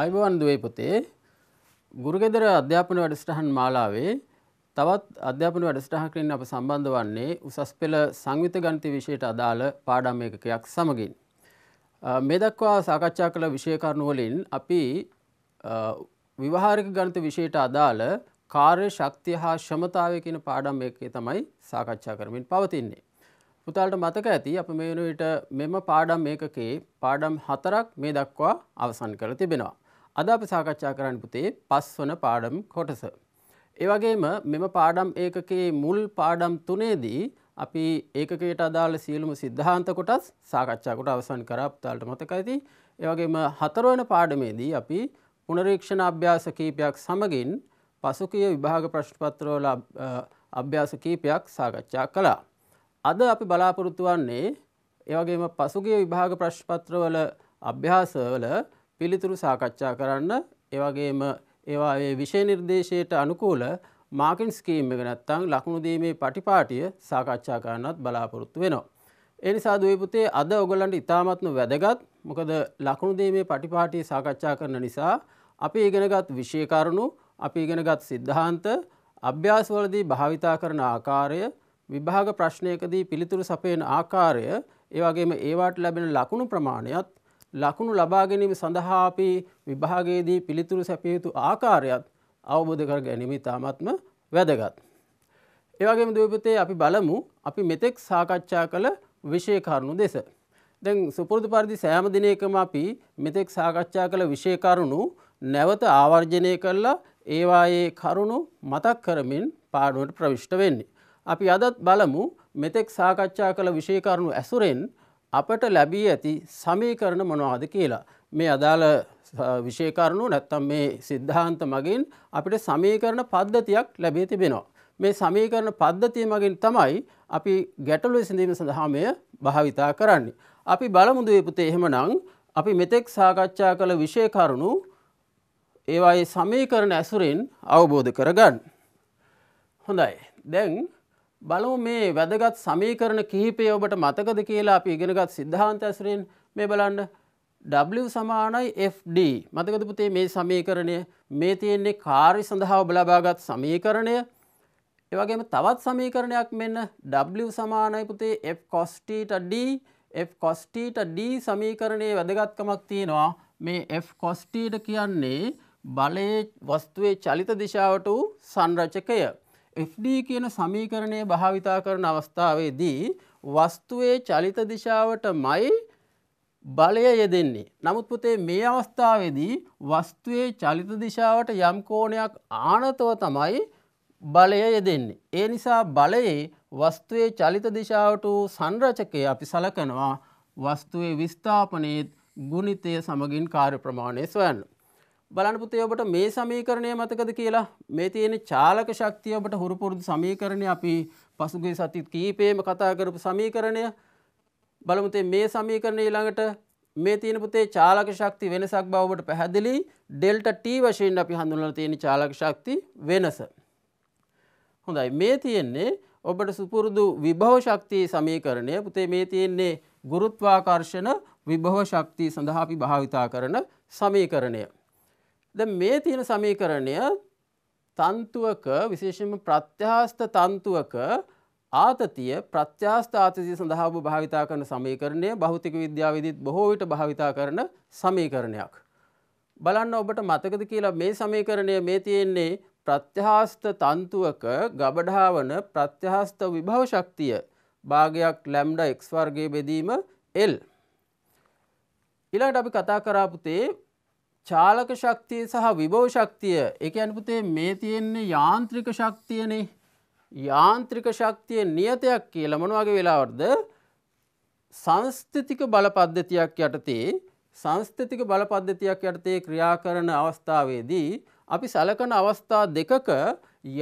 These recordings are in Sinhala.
අයිබවන් දුවේ පුතේ ගුරුගෙදර අධ්‍යාපන වැඩසටහන් මාලාවේ තවත් අධ්‍යාපන වැඩසටහකරින් අප සම්බන්ධ වන්නේ උසස් පෙළ සංවිත ගණිත විෂයට අදාළ පාඩම් ඒකකයක් සමගින්. මේ දක්වා සාකච්ඡා කළ විෂයකරණු වලින් අපි විවාහාරික ගණිත විෂයට අදාළ කාර්ය ශක්තිය හා ශ්‍රමතාවය කියන පාඩම් ඒකේ තමයි සාකච්ඡා කරමින් පවතින්නේ. පුතාලට මතක ඇති අප මේ වෙනුවට මෙම පාඩම් ඒකකේ පාඩම් හතරක් මේ දක්වා අවසන් කර තිබෙනවා. අද අපි සාකච්ඡා කරන්න පුතේ පස්වන පාඩම් කොටස. ඒවගේම මෙම පාඩම් ඒකකේ මුල් පාඩම් තුනේදී අපි ඒකකයට අදාළ සියලුම සිද්ධාන්ත කොටස් සාකච්ඡා කොට අවසන් කරා පුතාලට මතකයි. ඒවගේම හතරවන පාඩමේදී අපි පුනරීක්ෂණ අභ්‍යාස කීපයක් සමගින් පසුකිය විභාග ප්‍රශ්නපත්‍රවල අභ්‍යාස කීපයක් සාකච්ඡා කළා. අද අපි බලාපොරොත්තු වන්නේ ඒවගේම පසුගිය විභාග ප්‍රශ්පත්‍රවල අභ්‍යාසවල පිළිතුරු සාකච්ඡා කරන්න ඒවගේම ඒවා විෂය නිර්දේශයට අනුකූල මාකින් ස්කීම් එක නැත්තං ලකුණු දීමේ පටිපාටිය සාකච්ඡා කරන්නත් බලාපොරොත්තු වෙනවා. එනිසා දුවපුතේ අද ඔගලන්ට ඉතාමත්ම වැදගත් මොකද ලකුණු දීමේ පටිපාටිය සාකච්ඡා කරන නිසා අපි ඉගෙනගත් විෂයකරුණු අපි ඉගෙනගත් සිද්ධාන්ත අභ්‍යාසවලදී භාවිතා කරන ආකාරය විභාග ප්‍රශ්නයකදී පිළිතුරු සපයන ආකාරය ඒවගේම ඒවාට ලැබෙන ලකුණු ප්‍රමාණයත් ලකුණු ලබා ගැනීම සඳහා අපි විභාගයේදී පිළිතුරු සැපිය යුතු ආකාරයත් අවබෝධ කර ගැනීම ඉතාමත්ම වැදගත්. ඒ වගේම දුවපතේ අපි බලමු අපි මෙතෙක් සාකච්ඡා කළ විෂය කරුණු දෙස. දැන් සුපුරුදු පරිදි සෑම දිනයකම අපි මෙතෙක් සාකච්ඡා කළ විෂය කරුණු නැවත ආවර්ජනය කළා ඒවායේ කරුණු මතක් කරමින් පාඩුවට ප්‍රවිෂ්ට වෙන්නේ. අපි අදත් බලමු මෙතෙක් සාකච්ඡා කළ විෂය කරුණු ඇසුරෙන් අපට ලැබී ඇති සමීකරණ මොනවාද කියලා. මේ අදාළ විශේකරණු නැත්තම් මේ සිද්ධාන්ත මගින් අපිට සමීකරණ පද්ධතියක් ලැබී තිබෙනවා. මේ සමීකරණ පද්ධතිය මගින් තමයි අපි ගැටලු විසඳීම සඳහා මෙය භාවිතා කරන්නේ. අපි බලමු දුවේ පුතේ එහෙමනම් අපි මෙතෙක් සාකච්ඡා කළ විෂය කරුණු ඒවායේ සමීකරණ ඇසුරෙන් අවබෝධ කරගන්න. හොඳයි. දැන් බලමු මේ වැදගත් සමීකරණ කිහිපය ඔබට මතකද කියලා අපි ඉගෙනගත් සිද්ධාන්ත ඇසුරෙන් මේ බලන්න W සමානයි FD මතකද පුතේ මේ සමීකරණය මේ තියෙන්නේ කාර්ය සඳහා ඔබ ලබාගත් සමීකරණය ඒ වගේම තවත් සමීකරණයක් මෙන්න W සමානයි පුතේ F cos theta d F cos theta d සමීකරණයේ වැදගත්කමක් තියෙනවා මේ F cos theta කියන්නේ බලයේ වස්තුවේ චලිත දිශාවට වූ සංරචකය FD කියන සමීකරණය භාවිතා කරන අවස්ථාවේදී වස්තුවේ චලිත දිශාවටමයි බලය යෙදෙන්නේ. නමුත් පුතේ මේ අවස්ථාවේදී වස්තුවේ චලිත දිශාවට යම් කෝණයක් ආනතව තමයි බලය යෙදෙන්නේ. ඒ නිසා බලයේ වස්තුවේ චලිත දිශාවට සංරචකය අපි සලකනවා වස්තුවේ විස්ථාපනයේත් ගුණිතය සමගින් කාර්ය ප්‍රමාණය සොයන්න. බලන්න පුතේ ඔබට මේ සමීකරණය මතකද කියලා මේ තියෙන චාලක ශක්තිය ඔබට හුරු පුරුදු සමීකරණය අපි පසුගිය සති කීපෙම කතා කරපු සමීකරණය බලමු මේ සමීකරණය ඊළඟට මේ තියෙන පුතේ චාලක ශක්ති වෙනසක් බව ඔබට පැහැදිලි ඩෙල්ටා t වශයෙන් අපි හඳුන්වලා තියෙන චාලක ශක්ති වෙනස. හොඳයි මේ තියෙන්නේ ඔබට සුපුරුදු විභව ශක්තිය සමීකරණය. පුතේ මේ තියෙන්නේ ගුරුත්වාකර්ෂණ විභව ශක්තිය සඳහා අපි භාවිතා කරන සමීකරණය. ද මේ තියෙන සමීකරණය තන්තුවක විශේෂම ප්‍රත්‍යහාස්ත තන්තුවක ආතතිය ප්‍රත්‍යාස්ථ ආතතිය සඳහා ඔබ භාවිතා කරන සමීකරණය භෞතික විද්‍යාවේදීත් බොහෝ විට භාවිතා කරන සමීකරණයක්. බලන්න ඔබට මතකද කියලා මේ සමීකරණය මේ තියෙන්නේ ප්‍රත්‍යහාස්ත තන්තුවක ගබඩාවන ප්‍රත්‍යහාස්ත විභව ශක්තිය භාගයක් ලැම්ඩා එක්ස් වර්ගයේ බෙදීම L. ඊළඟට අපි කතා කරාපු තේ චාලක ශක්තිය සහ විභව ශක්තිය එක අනිපුතේ මේ තියෙන්නේ යාන්ත්‍රික ශක්තියනේ යාන්ත්‍රික ශක්තිය නියතයක් කියලා මොනවගේ වෙලාවටද සංස්ථතික බලපද්ධතියක් යටතේ සංස්ථතික බලපද්ධතියක් යටතේ ක්‍රියා කරන අවස්ථාවේදී අපි සලකන අවස්ථා දෙකක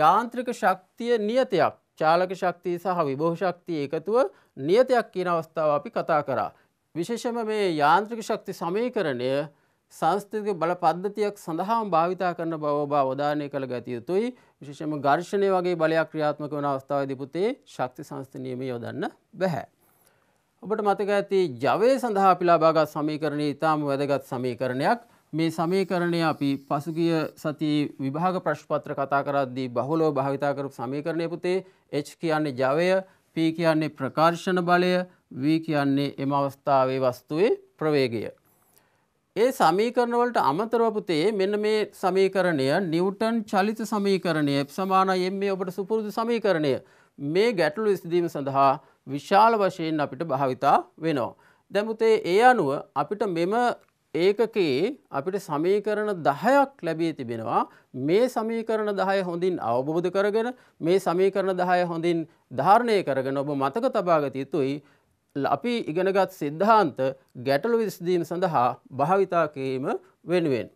යාන්ත්‍රික ශක්තිය නියතයක් චාලක ශක්තිය සහ විභව ශක්තිය එකතුව නියතයක් කියන අවස්ථාව අපි කතා කරා. විශේෂම මේ යාන්ත්‍රික ශක්ති සමීකරණය සංස්කෘතික බල පද්ධතියක් සඳහාම භාවිතා කරන බව ඔබ අවධානය කළ ගැතිය යුතුයි විශේෂම ඝර්ෂණය වගේ බලයක් ක්‍රියාත්මක වන අවස්ථාවේදී පුතේ ශක්ති සංස්ථ නියමය යොදන්න බෑ. ඔබට මතක ඇති ජවය සඳහා අපි ලබාගත් සමීකරණය ඉතාම වැදගත් සමීකරණයක්. මේ සමීකරණය අපි පසුගිය සතියේ විභාග ප්‍රශ්පත්‍ර කතා කරද්දී බහුලව භාවිතා කරපු සමීකරණය පුතේ H කියන්නේ ජවය, P කියන්නේ ප්‍රකාශන බලය, V කියන්නේ එම අවස්ථාවේ වස්තුවේ ප්‍රවේගය. ඒ සමීකරණවලට අමතරව පුතේ මෙන්න මේ සමීකරණය නිව්ටන් චලිත සමීකරණය සමාන එම් මේ ඔබට සුපුරුදු සමීකරණය මේ ගැටලු විසඳීම සඳහා විශාල වශයෙන් අපිට භාවිතා වෙනවා. දැමුතේ ඒ අනුව අපිට මෙම ඒකකේ අපිට සමීකරණ දහයක් ලැබී තිබෙනවා මේ සමීකරණ දහය හොඳින් අවබෝධ කරගෙන මේ සමීකරණ දහය හොඳින් ධාරණය කරගෙන ඔබ මතක තබාගත යුතුයි අපි ඉගෙනගත් සිද්ධාන්ත ගැටලු විසඳීම සඳහා භාවිතා කිරීම වෙනුවෙන්.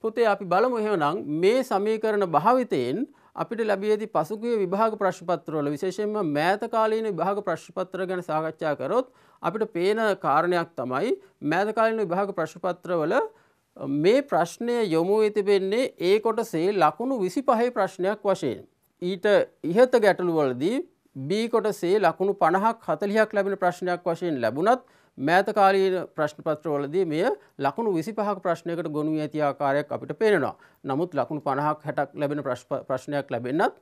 පුතේ අපි බලමු එහෙමනම් මේ සමීකරණ භාවිතයෙන් අපිට ලැබියදී පසුගිය විභාග ප්‍රශ්නපත්‍රවල විශේෂයෙන්ම මෑත කාලීන විභාග ප්‍රශ්නපත්‍ර ගැන සාකච්ඡා කරොත් අපිට පේන කාරණයක් තමයි මෑත කාලීන විභාග ප්‍රශ්නපත්‍රවල මේ ප්‍රශ්නය යොමු වී තිබෙන්නේ ඒ කොටසේ ලකුණු 25 ප්‍රශ්නයක් වශයෙන්. ඊට ඉහත ගැටලුවලදී B කොටසේ ලකුණු 50ක් 40ක් ලැබෙන ප්‍රශ්නයක් වශයෙන් ලැබුණත් මෑත කාලීන ප්‍රශ්න පත්‍රවලදී මෙය ලකුණු 25ක ප්‍රශ්නයකට ගොනු වී ඇති ආකාරයක් අපිට පේනවා. නමුත් ලකුණු 50ක් 60ක් ලැබෙන ප්‍රශ්නයක් ලැබෙන්නත්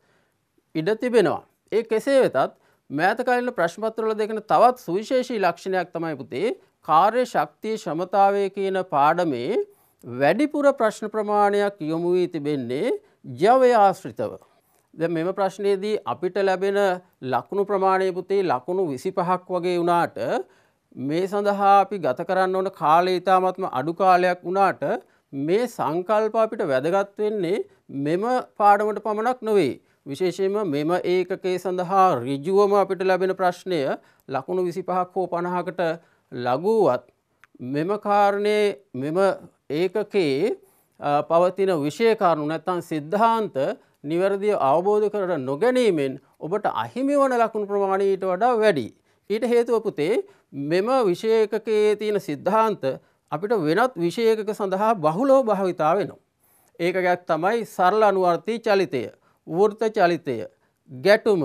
ඉඩ තිබෙනවා. ඒ කෙසේ වෙතත් මෑත කාලීන ප්‍රශ්න පත්‍රවල දෙකන තවත් සුවිශේෂී ලක්ෂණයක් තමයි පුතේ කාර්ය ශක්තිය ක්ෂමතාවය කියන පාඩමේ වැඩිපුර ප්‍රශ්න ප්‍රමාණයක් යොමු වී තිබෙන්නේ ජවය ආශ්‍රිතව. ද මෙම ප්‍රශ්නයේදී අපිට ලැබෙන ලකුණු ප්‍රමාණය පුතේ ලකුණු විසි පහක් වගේ වුණාට මේ සඳහා අපි ගත කරන්න ඕන කාලය ඉතාමත්ම අඩු කාලයක් වුණාට මේ සංකල්ප අපිට වැදගත් වෙන්නේ මෙම පාඩමට පමණක් නොවේ. විශේෂයෙන්ම මෙම ඒකකයේ සඳහා ඍජුවම අපිට ලැබෙන ප්‍රශ්නය ලකුණු 25ක් හෝ 50කට ලඝුවත් මෙම කාරණේ මෙම ඒකකයේ පවතින විෂය කරුණු නැත්නම් સિદ્ધාන්ත නිවැරදිව අවබෝධ කරට නොගැනීමෙන් ඔබට අහිමිවන ලකුණු ප්‍රමාණීට වඩා වැඩි. ඊට හේතුව පුතේ මෙම විෂයකයේ තියෙන සිද්ධාන්ත අපිට වෙනත් විෂයකක සඳහා බහුලෝ භාවිතා වෙනවා. ඒකගැක් තමයි සරල අනුවර්තී චලිතය, වෘත චලිතය, ගැටුම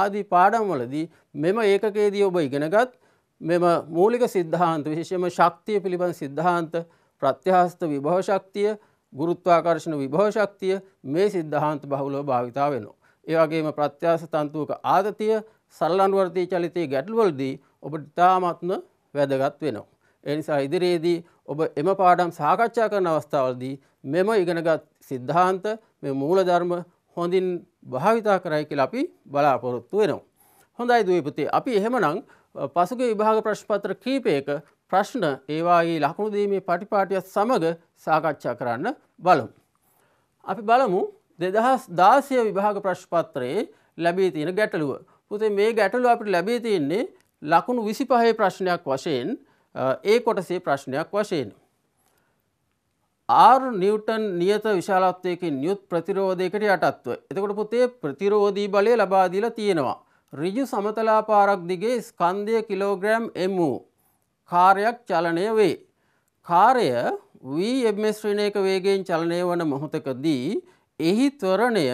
ආදී පාඩම්වලදී මෙම ඒකකේදී ඔබ ඉගෙනගත් මෙම මූලික සිද්ධාන්ත විශේෂම ශක්තිය පිළිබඳ සිද්ධාන්ත ප්‍රත්‍යහස්ත විභව ශක්තිය ගුරුත්වාකර්ශණ විභවශක්තිය මේ සිද්ධහන්ත බහුලව භාවිතා වෙනවා. ඒවගේම ප්‍රත්‍යාස තන්තුවක ආතතිය සල්ලන්වර්තී චලිතය ගැටල්වලදී ඔබ ඉතාමත්ම වැදගත් වෙනවා. එනිසා ඉදිරියේදී ඔබ එම පාඩම් සාකච්ඡා කරන අවස්ථාවලදී මෙම ඉගෙනගත් සිද්ධාන්ත මේ මූලධර්ම හොඳින් භාවිතා කරයි කියලා අපි බලාපොරොත්තු වෙනවා. හොඳයි දුවපතේ අපි එහෙමනම් පසුගේ විභාග ප්‍රශ්පත්‍ර කීපයක ප්‍රශ්න ඒවාගේ ලකුණු දීමේ පටිපාටියත් සමඟ සාකච්ඡා කරන්න බලමු. අපි බලමු දෙදහස් දාසය විභාග ප්‍රශ්පත්‍රයේ ලැබී තියෙන ගැටලුව. පුතේ මේ ගැටලු අපිට ලැබී තියෙන්නේ ලකුණු විසි පහේ ප්‍රශ්නයක් වශයෙන් ඒ කොටසේ ප්‍රශ්නයක් වශයෙන්. ආර් නිවටන් නියත විශාලත්වයකින් යුත් ප්‍රතිරෝධයකට යටත්ව. එතකොට පුතේ ප්‍රතිරෝධී බලය ලබාදීලා තියෙනවා. රිජු සමතලා පාරක් දිගේ ස්කන්ධය කිලෝග්‍රෑම් එමූ කාර්යක් චලනය වේ. කාරය වMS ශ්‍රීණයක වේගයෙන් චලනය වන මොහොතකදී එහි ත්වරණය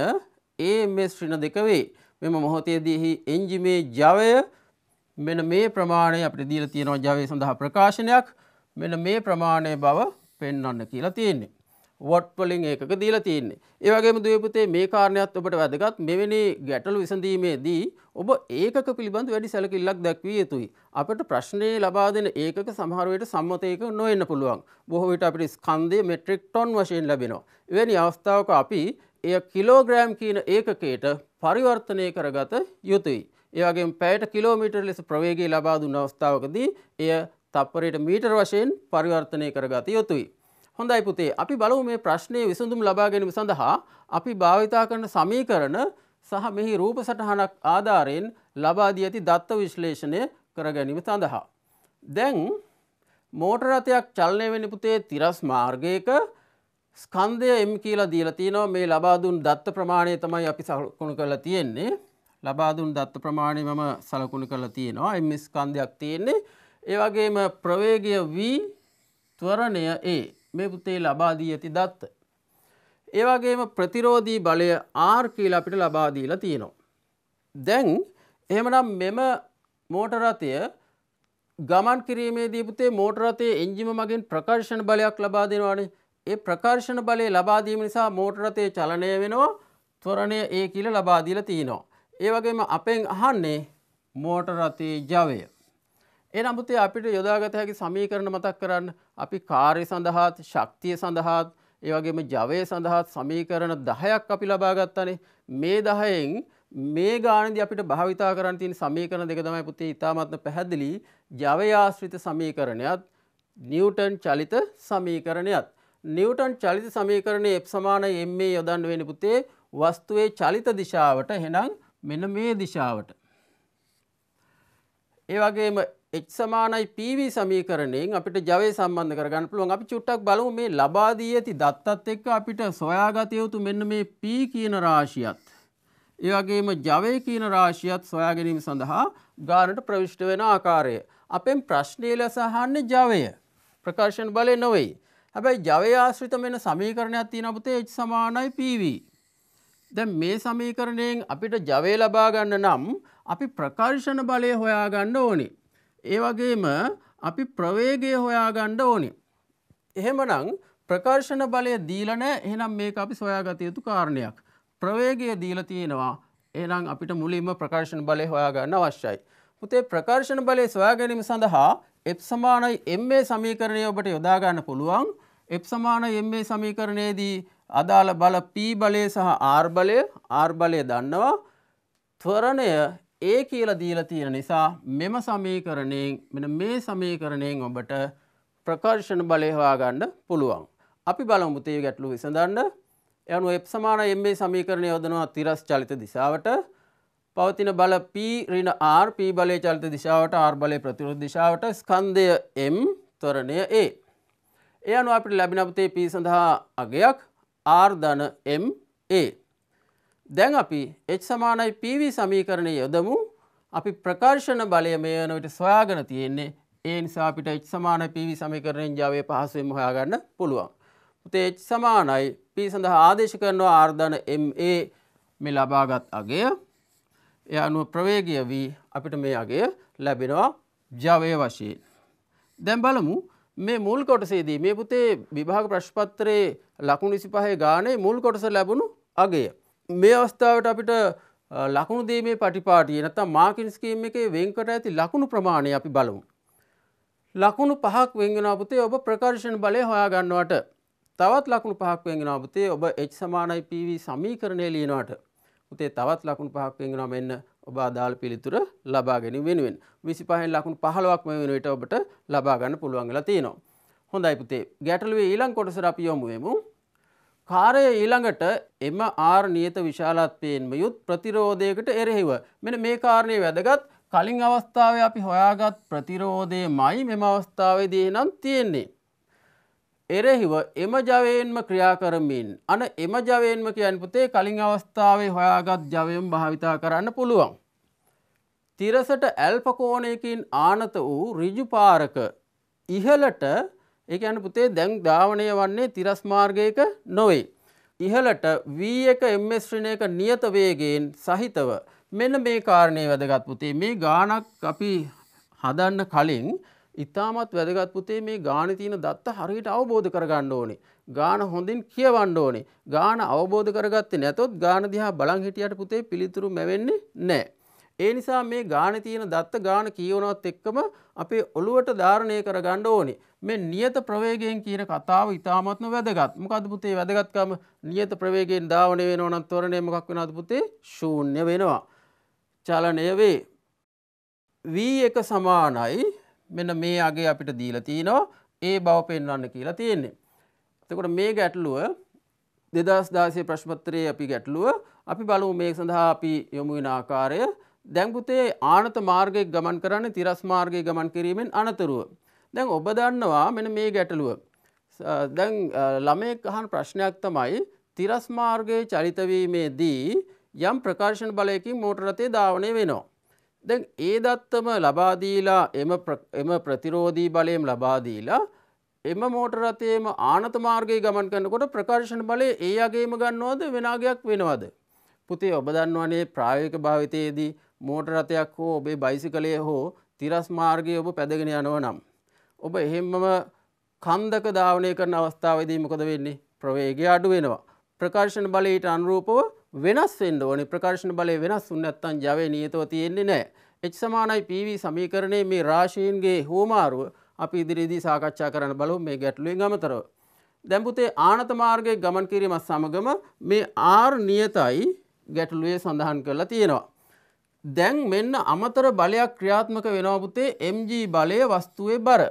ඒMS ශ්‍රිණ දෙක වේ. මෙම මොහොතේදීහි එන්ජිමේ ජවය මෙන මේ ප්‍රමාණය අපි දීල තියෙනවා ජවය සඳහා ප්‍රකාශනයක් මෙන මේ ප්‍රමාණය බව පෙන්වන්න කියලා තියෙන්නේ. වොට්වලින් ඒකක දීලා තියන්නේ. ඒවගේම දවපතේ මේ කාරණයක් ඔබට වැදගත් මෙවැනි ගැටලු විසඳීමේදී ඔබ ඒකක පිළිබඳ වැඩි සැලකිල්ලක් දැක්විය යුතුයි. අපට ප්‍රශ්නය ලබා දෙන ඒකක සමහරුවයට සම්මතයක නොවෙන්න පුළුවන්. බොහෝ විට අපට ස්කන්දය මෙට්‍රික් ටොන් වශයෙන් ලැබෙනවා. එවැනි අවස්ථාවක අපි එය කිලෝග්‍රෑම් කියන ඒකකයට පරිවර්තනය කරගත යුතුයි. ඒගේ පැයට කිලෝමීටර් ලෙස ප්‍රවේගේ ලබාදුන්න අවස්ථාවකදී එය තප්පරයට මීටර් වශයෙන් පරිවර්තනය කරගත යුතුයි. හොඳයි පුතේ අපි බලමු මේ ප්‍රශ්නයේ විසඳුම් ලබා ගැනීම සඳහා අපි භාවිතා කරන සමීකරණ සහ මෙහි රූප සටහනක් ආධාරයෙන් ලබා දී ඇති දත්ත විශ්ලේෂණය කර ගැනීම සඳහා. දැන් මෝටර රථයක් චලනය වෙන පුතේ තිරස් මාර්ගයක ස්කන්ධය M කියලා දීලා තියෙනවා මේ ලබා දුන් දත්ත ප්‍රමාණය තමයි අපි සලකුණු කරලා තියෙන්නේ. ලබා දුන් දත්ත ප්‍රමාණය මම සලකුණු කරලා තියෙනවා M ස්කන්ධයක් තියෙන්නේ. ඒ වගේම ප්‍රවේගය v ත්වරණය A මේ පුතේ ලබාදී ඇති දත්ත. ඒවගේම ප්‍රතිරෝධී බලය ආර් කියලා අපිට ලබාදීලා තියෙනවා. දැන් එහෙමනම් මෙම මෝටරතය ගමන් කිරීමේ දීපතේ මෝටරතේ එංජිම මගින් ප්‍රකර්ශණ බලයක් ලබා දෙෙනවානේ ඒ ප්‍රකර්ශණ බලය ලබාදීම නිසා මෝටරතය චලනය වෙනවා තොරණය ඒ කියල ලබාදීල තියෙනවා. ඒවගේම අපෙන් අහන්නේ මෝටරතේ ජවය. ඒ නමුතේ අපිට යොදාගත හැකි සමීකරණ මතක් කරන්න අපි කාර්ය සඳහාත් ශක්තිය සඳහාත් ඒ වගේම ජවය සඳහාත් සමීකරණ 10ක් අපි ලබා ගත්තානේ මේ 10න් මේ ගාණදී අපිට භාවිතා කරන්න තියෙන සමීකරණ දෙක තමයි පුතේ ඉතාමත්ම පැහැදිලි ජවය ආශ්‍රිත සමීකරණයත් නිව්ටන් චලිත සමීකරණයත් නිව්ටන් චලිත සමීකරණයේ F සමානයි ma යොදන්න වෙන්නේ පුතේ වස්තුවේ චලිත දිශාවට එහෙනම් මෙන්න මේ දිශාවට ඒ වගේම H සමානයි PV සමීකරණයෙන් අපිට ජවය සම්බන්ධ කරගන්න පුළුවන්. අපි චුට්ටක් බලමු මේ ලබා දී ඇති දත්තත් එක්ක අපිට සොයාගත යුතු මෙන්න මේ P කියන රාශියත්. ඒ වගේම ජවය කියන රාශියත් සොයා ගැනීම සඳහා ගානට ප්‍රවිෂ්ට වෙන ආකාරය. අපෙන් ප්‍රශ්නය ලෙස අහන්නේ ජවය. ප්‍රකාශන බලය නොවේ. හැබැයි ජවය ආශ්‍රිත වෙන සමීකරණයක් තියෙනවා පුතේ H සමානයි PV. දැන් මේ සමීකරණයෙන් අපිට ජවය ලබා ගන්න නම් අපි ප්‍රකර්ෂණ බලය හොයා ගන්න ඕනේ. ඒ වගේම අපි ප්‍රවේගය හොයාගණ්ඩ ඕනි. එහෙමනං ප්‍රකර්ශණ බලය දීලන එහෙනම් මේක අපි සොයාගත යුතු කාරණයක්. ප්‍රවේගය දීල තියෙනවා එනම් අපිට මුලින්ම ප්‍රකර්ශණ බලය හොයාගන්න අවශ්‍යයි. පුතේ ප්‍රකර්ශණ බලය සොයාගැනීම සඳහා එප් සමානයි එම්ඒ සමීකරණය ඔබට යොදාගන්න පුළුවන් එප් සමාන එම්ඒ සමීකරණයේදී අදාළ බල පී බලය සහ ආර් බලය ආර් බලය දන්නවා. ත්වරණය ඒ කියලා දීලා තියෙන නිසා මෙම සමීකරණයෙන් මෙන්න මේ සමීකරණයෙන් ඔබට ප්‍රකර්ෂණ බලය හොයාගන්න පුළුවන්. අපි බලමු තේ ගැටලුව විසඳන්න. එනු F සමාන ma සමීකරණය යොදනවා තිරස් චලිත දිශාවට. පවතින බල P ඍණ R P බලයේ චලිත දිශාවට R බලයේ ප්‍රතිවිරුද්ධ දිශාවට ස්කන්ධය M ත්වරණය A. ඒ අනුව අපිට ලැබෙන අපතේ P සඳහා අගයක් R ධන M A. දැන් අපි H සමානයි PV සමීකරණය යොදමු අපි ප්‍රකර්ශණ බලය මේ වන විට සොයාගෙන තියෙන්නේ ඒ නිසා අපිට H සමාන PV සමීකරණයෙන් Java පහසුවෙන්ම හොයාගන්න පුළුවන්. පුතේ H සමානයි P සඳහා ආදේශ කරනවා R ධන MA මේ ලබාගත් අගය. ඒ අනුව ප්‍රවේගය V අපිට මේ අගය ලැබෙනවා Java වශයෙන්. දැන් බලමු මේ මුල් කොටසේදී මේ පුතේ විභාග ප්‍රශ්පත්‍රයේ ලකුණු 25 ගානේ මුල් කොටස ලැබුණු අගය. මේ අවස්ථාවට අපිට ලකුණු දීමේ පටිපාටිය නැත්තම් මාකින් ස්කීම් එකේ වෙන්කොට ඇති ලකුණු ප්‍රමාණය අපි බලමු. ලකුණු පහක් වෙන් වෙනවා පුතේ ඔබ ප්‍රකර්ෂණ බලය හොයා ගන්නවට. තවත් ලකුණු පහක් වෙන් වෙනවා පුතේ ඔබ H සමානයි PV සමීකරණය ලියනවට. පුතේ තවත් ලකුණු පහක් වෙන් වෙනවා මෙන්න ඔබ අදාළ පිළිතුර ලබා ගැනීම වෙනුවෙන් 25න් ලකුණු 15ක් මේ වෙන විට ඔබට ලබා ගන්න පුළුවන් වෙලා තියෙනවා. හොඳයි පුතේ. ගැටලුවේ ඊළඟ කොටසට අපි යොමු වෙමු. කාරය ඊළඟට එම ආර් නියත විශාලත්වයෙන්ම යුත් ප්‍රතිරෝධයකට එරෙහිව මෙන මේ කාරණය වැදගත් කලින් අවස්ථාව අපි හොයාගත් ප්‍රතිරෝධය මයි මෙම අවස්ථාවේදී නම් තියෙන්නේ. එරෙහිව එම ජවයෙන්ම ක්‍රියා කරමින් අන එම ජවයෙන්ම කියන් පුතේ කලින් අවස්ථාවේ හොයාගත් ජවයම් භාවිතා කරන්න පුළුවන්. තිරසට ඇල්පකෝණයකින් ආනත වූ රිජුපාරක ඉහලට ඒක යන පුතේ දැන් ධාවනය වන්නේ තිරස් මාර්ගයක නොවේ. ඉහලට වී එක එම්ස් ශ්‍රණයක නියත වේගයෙන් සහිතව මෙන්න මේ කාරණය වැදගත් පුතේ මේ ගානක් අපි හදන්න කලින් ඉතාමත් වැදගත් පුතේ මේ ගාන තියෙන දත්ත හරියට අවබෝධ කරගන්න ඕනේ. ගාන හොඳින් කියවන්න ඕනේ. ගාන අවබෝධ කරගත්තේ නැතොත් ගාන දිහා බලන් හිටියට පුතේ පිළිතුරු මැවෙන්නේ නැහැ. ඒ නිසා මේ ගාන තියෙන දත්ත ගාන කියවනවත් එක්කම අපේ ඔළුවට ධාරණය කරගන්න ඕනේ. මේ නියත ප්‍රවේගයෙන් කියන කතාව ඉතාමත්ම වැදගත් මොකද පුතේ වැදගත්කම නියත ප්‍රවේගයෙන් ධාවනය වෙනවා නම් ත්වරණය මොකක් වෙනවද පුතේ ශූන්‍ය වෙනවා චලනය වේ v එක සමානයි මෙන්න මේ අගේ අපිට දීලා තිනවා ඒ බව පෙන්වන්න කියලා තියෙන්නේ එතකොට මේ ගැටලුව 2016 ප්‍රශ්නපත්‍රයේ අපි ගැටලුව අපි බලමු මේ සඳහා අපි යොමු වෙන ආකාරය දැන් පුතේ ආනත මාර්ගයේ ගමන් කරන්නේ තිරස් මාර්ගයේ ගමන් කිරීමෙන් අනතුරුව දැන් ඔබ දන්නවා මෙන මේ ගැටලුව. දැන් ළමයෙක් අහන් ප්‍රශ්නයක් තමයි තිරස් මාර්ගයේ චරිතවීමේදී යම් ප්‍රකාශන බලයකින් මෝටර රථය ධාවනය වෙනවා. දැන් ඒ දත්තම ලබා දීලා එම එම ප්‍රතිරෝධී බලයෙන් ලබා දීලා එම මෝටර රථයේම ආනත මාර්ගයේ ගමන් කරනකොට ප්‍රකාශන බලය ඒ යගේම ගන්නවද වෙනාගයක් වෙනවද පුතේ ඔබ දන්නවනේ ප්‍රායෝගික භාවිතයේදී මෝටර රථයක් හෝ ඔබේ බයිසිකලය හෝ තිරස් මාර්ගයේ ඔබ පැදගෙන යනවා නම් ඔබ එහෙම්මම කන්දක ධාවනය කරන අවස්ථාවදී මොකද වෙන්නේ ප්‍රවේගය අඩු වෙනවා. ප්‍රකාශන බලයට අනුරූපව වෙනස් වෙන්න ඕනි ප්‍රකාශන බලය වෙනස් වුන් නැත්තම් ජවය නියතව තියෙන්නේ නැහැ. එච් සමානයි පීවී සමීකරණයේ මේ රාශීන්ගේ හෝමාරුව අපි ඉදිරියේදී සාකච්ඡා කරන්න බලමු මේ ගැටලුවෙන් අමතරව. දැම්පුතේ ආනත මාර්ගයේ ගමන් කිරීමත් සමගම මේ R නියතයි ගැටලුවේ සඳහන් කරලා තියෙනවා. දැන් මෙන්න අමතර බලයක් ක්‍රියාත්මක වෙනවා පුතේ mg බලය වස්තුවේ බර.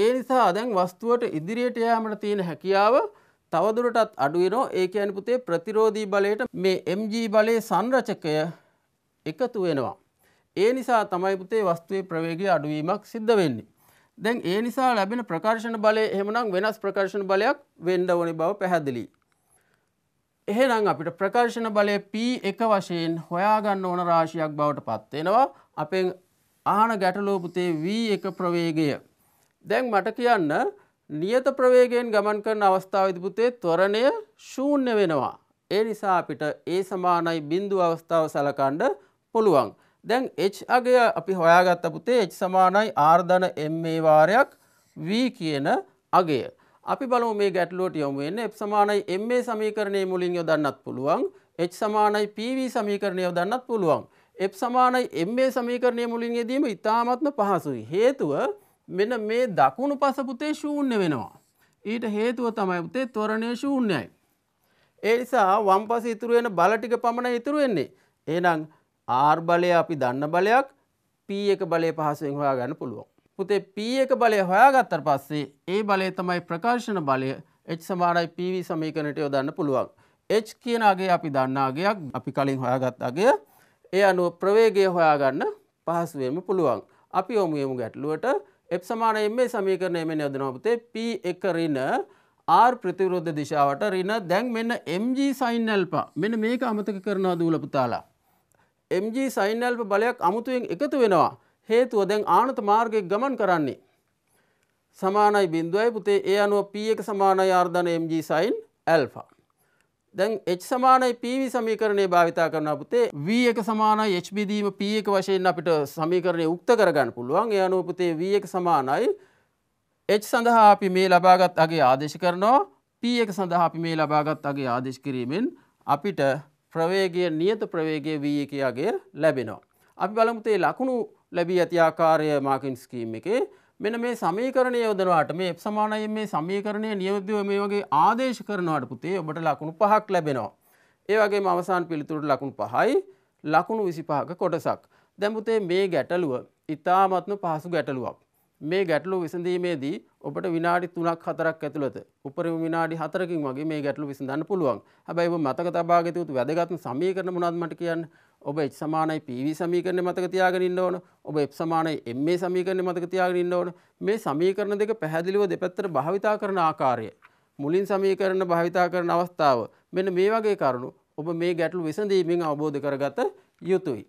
ඒ නිසා දැන් වස්තුවට ඉදිරියට යෑමට තියෙන හැකියාව තවදුරටත් අඩුවෙනෝ ඒ කියන්නේ පුතේ ප්‍රතිරෝධී බලයට මේ mg බලයේ සංරචකය එකතු වෙනවා. ඒ නිසා තමයි පුතේ වස්තුවේ ප්‍රවේගය අඩුවීමක් සිද්ධ වෙන්නේ. දැන් ඒ නිසා ලැබෙන ප්‍රකර්ශන බලය එහෙමනම් වෙනස් ප්‍රකර්ශන බලයක් වෙන්න ඕනේ බව පැහැදිලියි. එහෙනම් අපිට ප්‍රකර්ශන බලය P1 වශයෙන් හොයාගන්න ඕන රාශියක් බවට පත් වෙනවා. අපෙන් අහන ගැටලුව පුතේ V1 ප්‍රවේගය දැන් මට කියන්න නියත ප්‍රවේගයෙන් ගමන් කරන අවස්ථාවදිපුතේ ත්වරණය ශූන්‍ය වෙනවා. ඒ නිසා අපිට ඒ සමානයි බිින්දු අවස්ථාව සලකණ්ඩ පුළුවන්. දැන් H අගය අපි හොයාගත්ත පුතේ H සමානයි ආර්ධන MA වාරයක් V කියන අගය. අපි බලමු මේ ගැටලුවට යොමු වෙන්නේ F සමානයි MA සමීකරණයේ මුලින් යොදන්නත් පුළුවන්. H සමානයි PV සමීකරණය යොදන්නත් පුළුවන්. F සමානයි MA සමීකරණයේ මුලින් යෙදීම ඉතාමත්ම පහසුයි. හේතුව මෙන මේ දකුණු පස පුතේ ශූන්‍ය වෙනවා. ඊට හේතුව තමයි පුතේ ත්වරණය ශූන්‍යයි. ඒ නිසා වම් පස ඉතුරු වෙන බල ටික පමණයි ඉතුරු වෙන්නේ. එහෙනම් R බලය අපි දන්න බලයක් P1 බලය පහසුවෙන් හොයාගන්න පුළුවන්. පුතේ P1 බලය හොයාගත්තට පස්සේ ඒ බලය තමයි ප්‍රකාශන බලය H සමානයි PV සමීකරණයට යොදන්න පුළුවන්. H කියන අගය අපි දන්න අගයක් අපි කලින් හොයාගත් අගය. ඒ අනුව ප්‍රවේගය හොයාගන්න පහසුවෙන්ම පුළුවන්. අපි යොමු යමු ගැටලුවට එප් සමානයෙන් මේ සමීකරණය මෙන්න යොදනවා පුතේ P එක ඍණ R ප්‍රතිවිරුද්ධ දිශාවට ඍණ දැන් මෙන්න mg sin alpha මෙන්න මේක අමතක කරනවා දූල පුතාලා mg sin alpha බලයක් අමුතුවෙන් එකතු වෙනවා හේතුව දැන් ආනත මාර්ගයේ ගමන් කරන්නේ සමානයි බිඳුවයි පුතේ ඒ අනුව P එක සමානයි R ධන mg sin alpha දැන් H සමානයි PV සමීකරණය භාවිතා කරන පුතේ V එක සමානයි HB දීම P එක වශයෙන් අපිට සමීකරණය උක්ත කරගන්න පුළුවන්. ඒ අනුව පුතේ V එක සමානයි H සඳහා අපි මේ ලබාගත් අගේ ආදේශ කරනවා. P එක සඳහා අපි මේ ලබාගත් අගේ ආදේශ කිරීමෙන් අපිට ප්‍රවේගය නියත ප්‍රවේගය V එකගේ ලැබෙනවා. අපි බලමුතේ ලකුණු ලැබී ඇති ආකාරය මාකින් ස්කීම් එකේ මෙන මේ සමීකරණය යොදනවාට මේ එප් සමානයෙන් මේ සමීකරණය නියමතිව මේ වගේ ආදේශ කරනවාට පුතේ ඔබට ලකුණු පහක් ලැබෙනවා. ඒ වගේ අවසාන් පිළිතුරට ලකුණු පහයි ලකුණු විසි පහක කොටසක්. දැම්පුතේ මේ ගැටලුව ඉතාමත්ම පහසු ගැටලුවක්. මේ ගැටලු විසඳීමේදී ඔබට විනාඩි 3ක් 4ක් ඇතුළත උපරිම විනාඩි 4කින් වගේ මේ ගැටලු විසඳන්න පුළුවන්. හැබැයි ඔබ මතක තබා ගත යුතු වැදගත්ම සමීකරණ මොනවද මට කියන්න? ඔබ H සමානයි PV සමීකරණය මතක තියාගෙන ඉන්න ඕන. ඔබ F සමානයි MA සමීකරණය මතක තියාගෙන ඉන්න ඕන. මේ සමීකරණ දෙක පැහැදිලිව දෙපැත්තට භාවිතා කරන ආකාරය මුලින් සමීකරණ භාවිතා කරන අවස්ථාව මෙන්න මේ වගේ කරුණු ඔබ මේ ගැටලු විසඳීමෙන් අවබෝධ කරගත යුතුයි.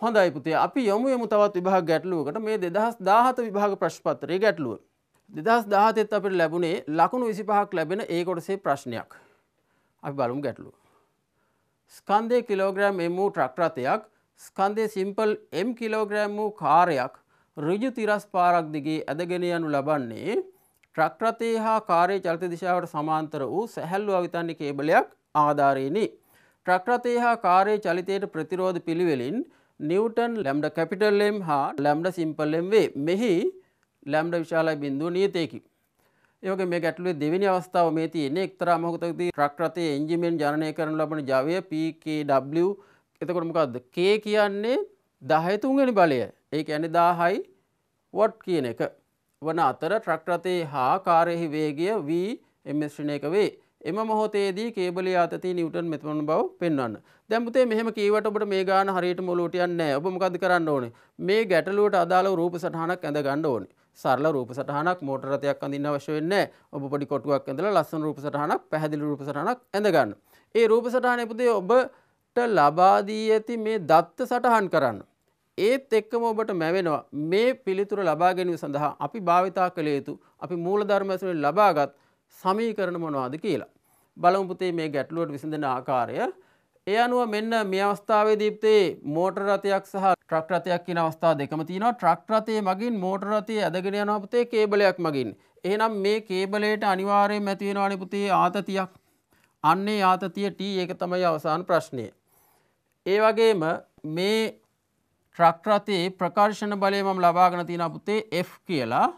හොඳයි පුතේ අපි යොමු යමු තවත් විභාග ගැටලුවකට මේ 2017 විභාග ප්‍රශ්නපත්‍රයේ ගැටලුව. 2017 ත් අපිට ලැබුණේ ලකුණු 25ක් ලැබෙන ඒ කොටසේ ප්‍රශ්නයක්. අපි බලමු ගැටලුව. ස්කන්ධයේ කිලෝග්‍රෑම් M වූ ට්‍රක් රථයක් ස්කන්ධයේ සිම්පල් M කිලෝග්‍රෑම් වූ කාරයක් ඍජු තිරස් පාරක් දිගේ ඇදගෙන යනු ලබන්නේ ට්‍රක් රථයේ හා කාර්ය චලිත දිශාවට සමාන්තර වූ සැහැල්ලු අවිතන්නේ කේබලයක් ආධාරයෙනි. ට්‍රක් රථයේ හා කාර්ය චලිතයට ප්‍රතිරෝධ පිළිවෙලින් නිවටන් ලැම්ඩ කැපිටල්ලම් හා ලැම්ඩ සිම්පල්ලම් වේ මෙහි ලැම්ඩ විශාලයි බින්දුව නියතයකි. ඒක මේ ගැටලුවේ දෙවිනි අවස්ථාව මේ තියන්නේ එක්තරා මහකතකදී ට්‍රක්රතේ එන්ජිමෙන් ජනය කරන ලබන ජවය PKW එතකොට මොකක්ද K කියන්නේ 10 තුන්වෙනි බලය. ඒ කියන්නේ 1000යි watt කියන එක. වන අතර ට්‍රක් රථයේ හා කාර්යෙහි වේගය V ms ශ්‍රේණියක වේ. එම මොහොතේදී කේබලයේ අතති නිව්ටන් මෙතන බව පෙන්වන්න. දැන් පුතේ මෙහෙම කීවට ඔබට මේ ගාන හරියටම ඔලුවට යන්නේ නැහැ. ඔබ මොකද කරන්න ඕනේ? මේ ගැටලුවට අදාළව රූප සටහනක් ඇඳ ගන්න ඕනේ. සරල රූප සටහනක් මෝටර රථයක් අඳින්න අවශ්‍ය වෙන්නේ නැහැ. ඔබ පොඩි කොටුවක් ඇඳලා ලස්සන රූප සටහනක්, පැහැදිලි රූප සටහනක් ඇඳ ගන්න. ඒ රූප සටහනේ පුතේ ඔබට ලබා දී ඇති මේ දත්ත සටහන් කරන්න. ඒත් එක්කම ඔබට මැවෙනවා මේ පිළිතුර ලබා ගැනීම සඳහා අපි භාවිතා කළ යුතු අපි මූලධර්ම ඇසුරෙන් ලබාගත් සමීකරණ මොනවාද කියලා. බලමුපුතේ මේ ගැටලුවට විසඳන ආකාරය ඒ අනුව මෙන්න මේ අවස්ථාවේ දීප්තේ මෝටර් රථයක් සහ ට්‍රක් රථයක් කියන අවස්ථා දෙකම තියෙනවා ට්‍රක් රථයේ මගින් මෝටර් රථයේ ඇදගෙන යනවා පුතේ කේබලයක් මගින්. එහෙනම් මේ කේබලයට අනිවාර්යයෙන් ඇති වෙනවානේ පුතේ ආතතියක්. අන්නේ ආතතිය T එක තමයි අවසාන ප්‍රශ්නය. ඒ වගේම මේ ට්‍රක් රථයේ ප්‍රකර්ෂණ බලය මම ලබාගෙන තියෙනවා පුතේ F කියලා.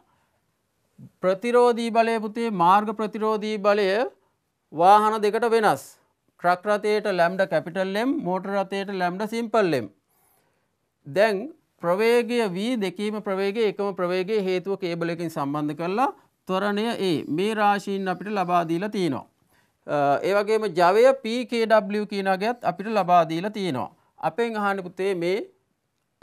ප්‍රතිරෝධී බලය පුතේ මාර්ග ප්‍රතිරෝධී බලය වාහන දෙකට වෙනස්. ට්‍රක් රථයට ලැම්ඩ කැපිටල් එම් මෝටර් රථයට ලැම්ඩ සිම්පල් එම්. දැන් ප්‍රවේගය වී දෙකීම ප්‍රවේගය එකම ප්‍රවේගය හේතුව කේබලකින් සම්බන්ධ කරලා ත්වරණය ඒ මේ රාශීන් අපිට ලබාදීලා තියෙනවා. ඒවගේම ජවය PKW කියනගත් අපිට ලබාදීලා තියෙනවා. අපෙන් අහනකුතේ මේ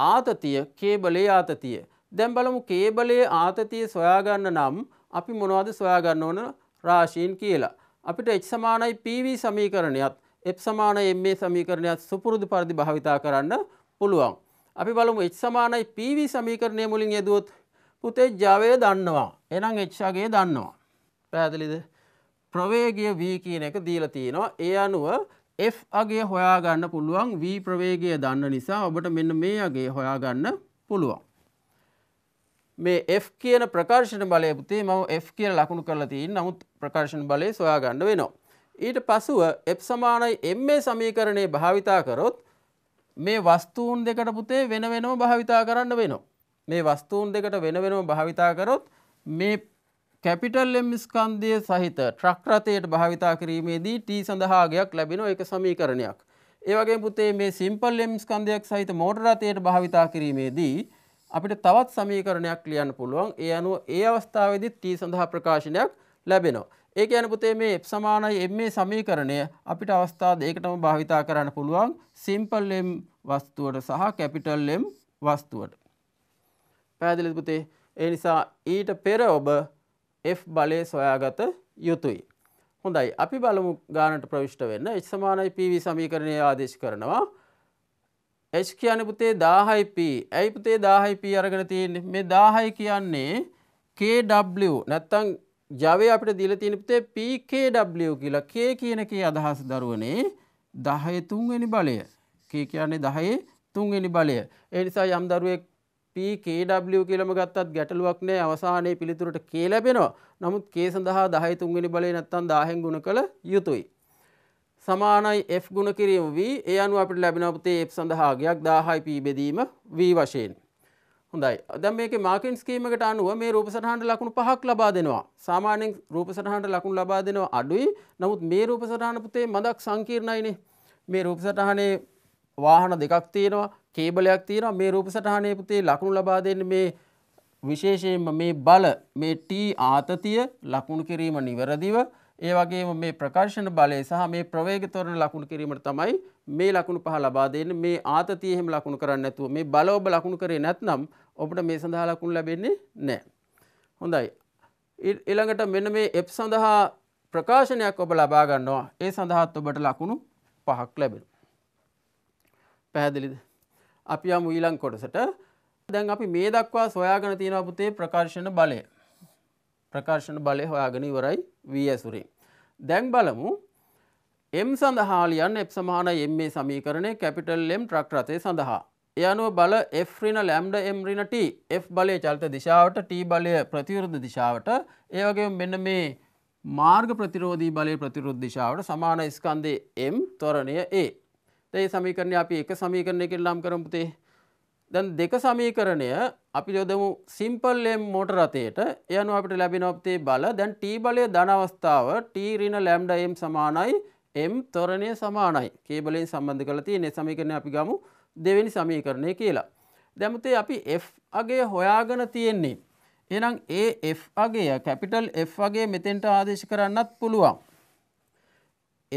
ආතතිය කේබලේ ආතතිය. දැන් බලමු කේබලයේ ආතතිය සොයාගන්න නම් අපි මොනවද සොයාගන්න ඕන රාශීන් කියලා. අපිට H සමානයි PV සමීකරණයත් F සමාන MA සමීකරණයත් සුපුරුදු පරිදි භාවිතා කරන්න පුළුවන්. අපි බලමු H සමානයි PV සමීකරණය මුලින් යෙදුවොත් පුතේ ජවය දන්නවා. එහෙනම් H අගේ දන්නවා. පැහැදිලිද? ප්‍රවේගය V කියන එක දීලා තියෙනවා. ඒ අනුව F අගේ හොයාගන්න පුළුවන් V ප්‍රවේගය දන්න නිසා ඔබට මෙන්න මේ අගේ හොයාගන්න පුළුවන්. මේ F කියන ප්‍රකාශන බලය පුතේ මම F කියන ලකුණු කරලා තියෙන නමුත් ප්‍රකාශන බලය සොයා ගන්න වෙනවා. ඊට පසුව F සමානයි MA සමීකරණය භාවිතා කරොත් මේ වස්තුූන් දෙකට පුතේ වෙන වෙනම භාවිතා කරන්න වෙනවා. මේ වස්තුූන් දෙකට වෙන වෙනම භාවිතා කරොත් මේ කැපිටල් එම්ස්කන්දය සහිත ට්‍රක්රතයට භාවිතා කිරීමේදී ටී සඳහාගයක් ලැබෙන එක සමීකරණයක්. ඒවගේ පුතේ මේ සිම්පල් එම්ස්කන්දයක් සහිත මෝටරතයට භාවිතා කිරීමේදී අපිට තවත් සමීකරණයක් ලියන්න පුළුවන් ඒ අනුව ඒ අවස්ථාවේදී t සඳහා ප්‍රකාශනයක් ලැබෙනවා. ඒ කියන්නේ පුතේ මේ f සමානයි m මේ සමීකරණය අපිට අවස්ථා දෙකකටම භාවිතා කරන්න පුළුවන් සිම්පල් m වස්තුවට සහ කැපිටල් M වස්තුවට. පැහැදිලිද පුතේ? ඒ නිසා ඊට පෙර ඔබ F බලය සොයාගත යුතුයි. හොඳයි අපි බලමු ගානට ප්‍රවිෂ්ට වෙන්න h සමානයි pv සමීකරණය ආදේශ කරනවා. ඇස් කියන පුතේ දාහයිප ඇයි පුතේ දාහයිප අරගෙන තියන්නේ මේ දාහයි කියන්නේ KW නැත්තං ජවය අපිට දිල තියෙන පුතේ PKW කියලා K කියන එකේ අදහස් දරුවනේ දහය තුන්වෙනි බලය K කියන්නේ දහයේ තුන්වෙනි බලය ඒ නිසා යම් දරුවෙක් PKW කියලම ගත්තත් ගැටලුවක් නෑ අවසානයේ පිළිතුරට K ලැබෙනවා නමුත් K සඳහා 10 තුන්වෙනි බලය නැත්තම් 10 ගුණ කළ යුතුයි සමානයි F ගුණ කිරීම V ඒ අනුව අපිට ලැබෙනවා පුතේ F සඳහා අගයක් 1000යි P බෙදීම V වශයෙන්. හොඳයි. දැන් මේකේ මාකින් ස්කීම් එකට අනුව මේ රූප සටහනට ලකුණු පහක් ලබා දෙනවා. සාමාන්‍යයෙන් රූප සටහනට ලකුණු ලබා දෙනවා අඩුයි. නමුත් මේ රූප සටහන පුතේ මදක් සංකීර්ණයිනේ. මේ රූප සටහනේ වාහන දෙකක් තියෙනවා, කේබලයක් තියෙනවා. මේ රූප සටහනේ පුතේ ලකුණු ලබා දෙන්නේ මේ විශේෂයෙන්ම මේ බල මේ T ආතතිය ලකුණු කිරීම නිවැරදිව ඒ වගේ මේ ප්‍රකාශන බලය සහ මේ ප්‍රවේග තොරණ ලකුණු කිරීමට තමයි මේ ලකුණු පහ ලබා දෙන්නේ මේ ආතතිය එහෙම ලකුණු කරන්නේ නැතුව මේ බල ඔබ ලකුණු කරේ නැත්නම් ඔබට මේ සඳහා ලකුණු ලැබෙන්නේ නැහැ. හොඳයි. ඊළඟට මෙන්න මේ එප් සඳහා ප්‍රකාශනයක් ඔබ ලබා ගන්නවා. ඒ සඳහාත් ඔබට ලකුණු පහක් ලැබෙනවා. පැහැදිලිද? අපි යමු ඊළඟ කොටසට. දැන් අපි මේ දක්වා සොයාගෙන තියෙනවා පුතේ ප්‍රකාශන බලය. ප්‍රකාශන බලය හොයාගෙන ඉවරයි වී ඇසුරේ. දැන් බලමු එම් සඳහාලියන් එ සමාන එම් මේ සමීකරණය කැපිටල් එම් ට්‍රක් රථය සඳහා. එය අනුව බල F රින ලැම්ඩ M රින T F බලය චලිත දිශාවට T බලය ප්‍රතිවිරුද්ධ දිශාවට ඒ වගේ මෙන්න මේ මාර්ග ප්‍රතිරෝධී බලය ප්‍රතිරුද්ධ දිශාවට සමාන ස්කන්ධයේ M ත්වරණය A. දැන් මේ සමීකරණය අපි එක සමීකරණයකින් ලම් කරමුතේ. දැන් දෙක සමීකරණය අපි යොදමු සිම්පල් ලම් මෝටර රථයට යනු අපිට ලැබෙනවත්තේ බල දැන් T බලය ධන අවස්ථාව T ඍණ ලැම්ඩා m සමානයි m ත්වරණය සමානයි. K බලයෙන් සම්බන්ධ කරලා තියෙන සමීකරණය අපි ගමු දෙවෙනි සමීකරණය කියලා. දැමුතේ අපි f අගය හොයාගෙන තියෙන්නේ. එහෙනම් ඒ f අගය කැපිටල් F අගය මෙතෙන්ට ආදේශ කරන්නත් පුළුවන්.